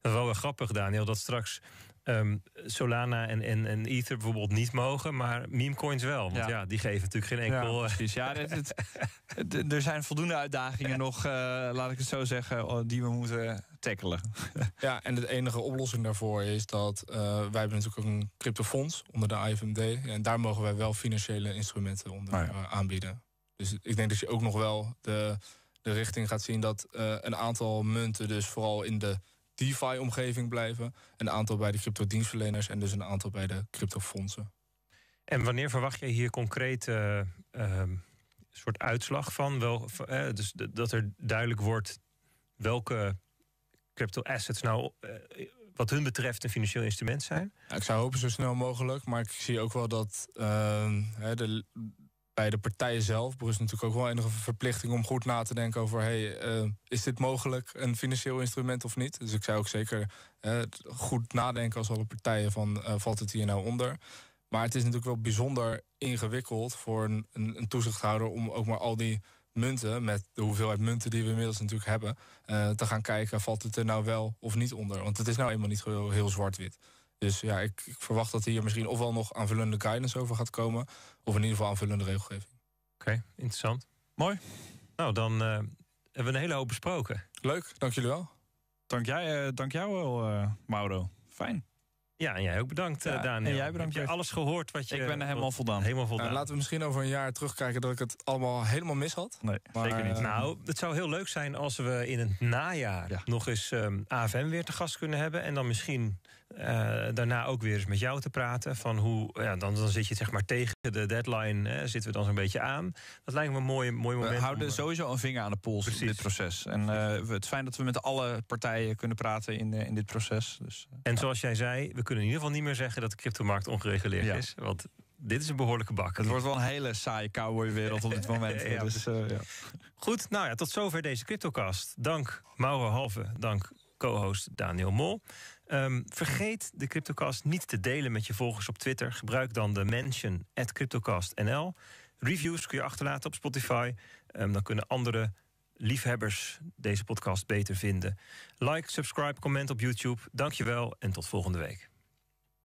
Dat is wel wel grappig, Daniel, dat straks ehm, Solana en, en, en, Ether bijvoorbeeld niet mogen, maar memecoins wel. Want ja, die geven natuurlijk geen enkel. Ja, eh, Ja, er zijn voldoende uitdagingen nog, eh, laat ik het zo zeggen, oh, die we moeten tackelen. ja, en de enige oplossing daarvoor is dat eh, wij hebben natuurlijk een cryptofonds onder de IFMD. En daar mogen wij wel financiële instrumenten onder oh aanbieden. Dus ik denk dat je ook nog wel de, de richting gaat zien dat eh, een aantal munten dus vooral in de DeFi-omgeving blijven. Een aantal bij de crypto-dienstverleners en dus een aantal bij de crypto fondsen. En wanneer verwacht je hier concreet uh, soort uitslag van? Wel, eh, dus dat er duidelijk wordt welke crypto assets nou wat hun betreft een financieel instrument zijn? ik zou hopen zo snel mogelijk, maar ik zie ook wel dat ehm, de, bij de partijen zelf. brust natuurlijk ook wel enige verplichting om goed na te denken over: hey, eh, is dit mogelijk een financieel instrument of niet? Dus ik zou ook zeker eh, goed nadenken als alle partijen: van eh, valt het hier nou onder? Maar het is natuurlijk wel bijzonder ingewikkeld voor een, een, toezichthouder om ook maar al die munten, met de hoeveelheid munten die we inmiddels natuurlijk hebben, te gaan kijken: valt het er nou wel of niet onder? Want het is nou eenmaal niet heel zwart-wit. Dus ja, ik, ik, verwacht dat hier misschien ofwel nog aanvullende guidance over gaat komen, of in ieder geval aanvullende regelgeving. Oké, interessant. Mooi. Nou, dan eh, hebben we een hele hoop besproken. Leuk, dank jullie wel. Dank, jij, eh, dank jou wel, eh, Mauro. Fijn. Ja, en jij ook bedankt, ja, Daniel. En jij bedankt. alles gehoord wat je... Ik ben er helemaal voldaan. Helemaal voldaan. laten we misschien over een jaar terugkijken dat ik het allemaal helemaal mis had. Nee, zeker niet. nou, het zou heel leuk zijn als we in het najaar nog eens um, ehm, AFM weer te gast kunnen hebben. En dan misschien eh, daarna ook weer eens met jou te praten. Van hoe, ja, dan, dan zit je zeg maar tegen de deadline, hè, zitten we dan zo'n beetje aan. Dat lijkt me een mooi, mooi moment. We houden eh, sowieso een vinger aan de pols in dit proces. En eh, het is fijn dat we met alle partijen kunnen praten in, in dit proces. Dus, en zoals jij zei, we kunnen in ieder geval niet meer zeggen dat de cryptomarkt ongereguleerd is. Want dit is een behoorlijke bak. Het wordt wel een hele saaie wereld op dit moment. dus, ja. Goed, nou ja, tot zover deze CryptoCast. Dank Mauro Halve, dank co-host Daniel Mol. Ehm, vergeet de Cryptocast niet te delen met je volgers op Twitter. Gebruik dan de mention at CryptoCastNL. Reviews kun je achterlaten op Spotify. Ehm, dan kunnen andere liefhebbers deze podcast beter vinden. Like, subscribe, comment op YouTube. Dankjewel en tot volgende week.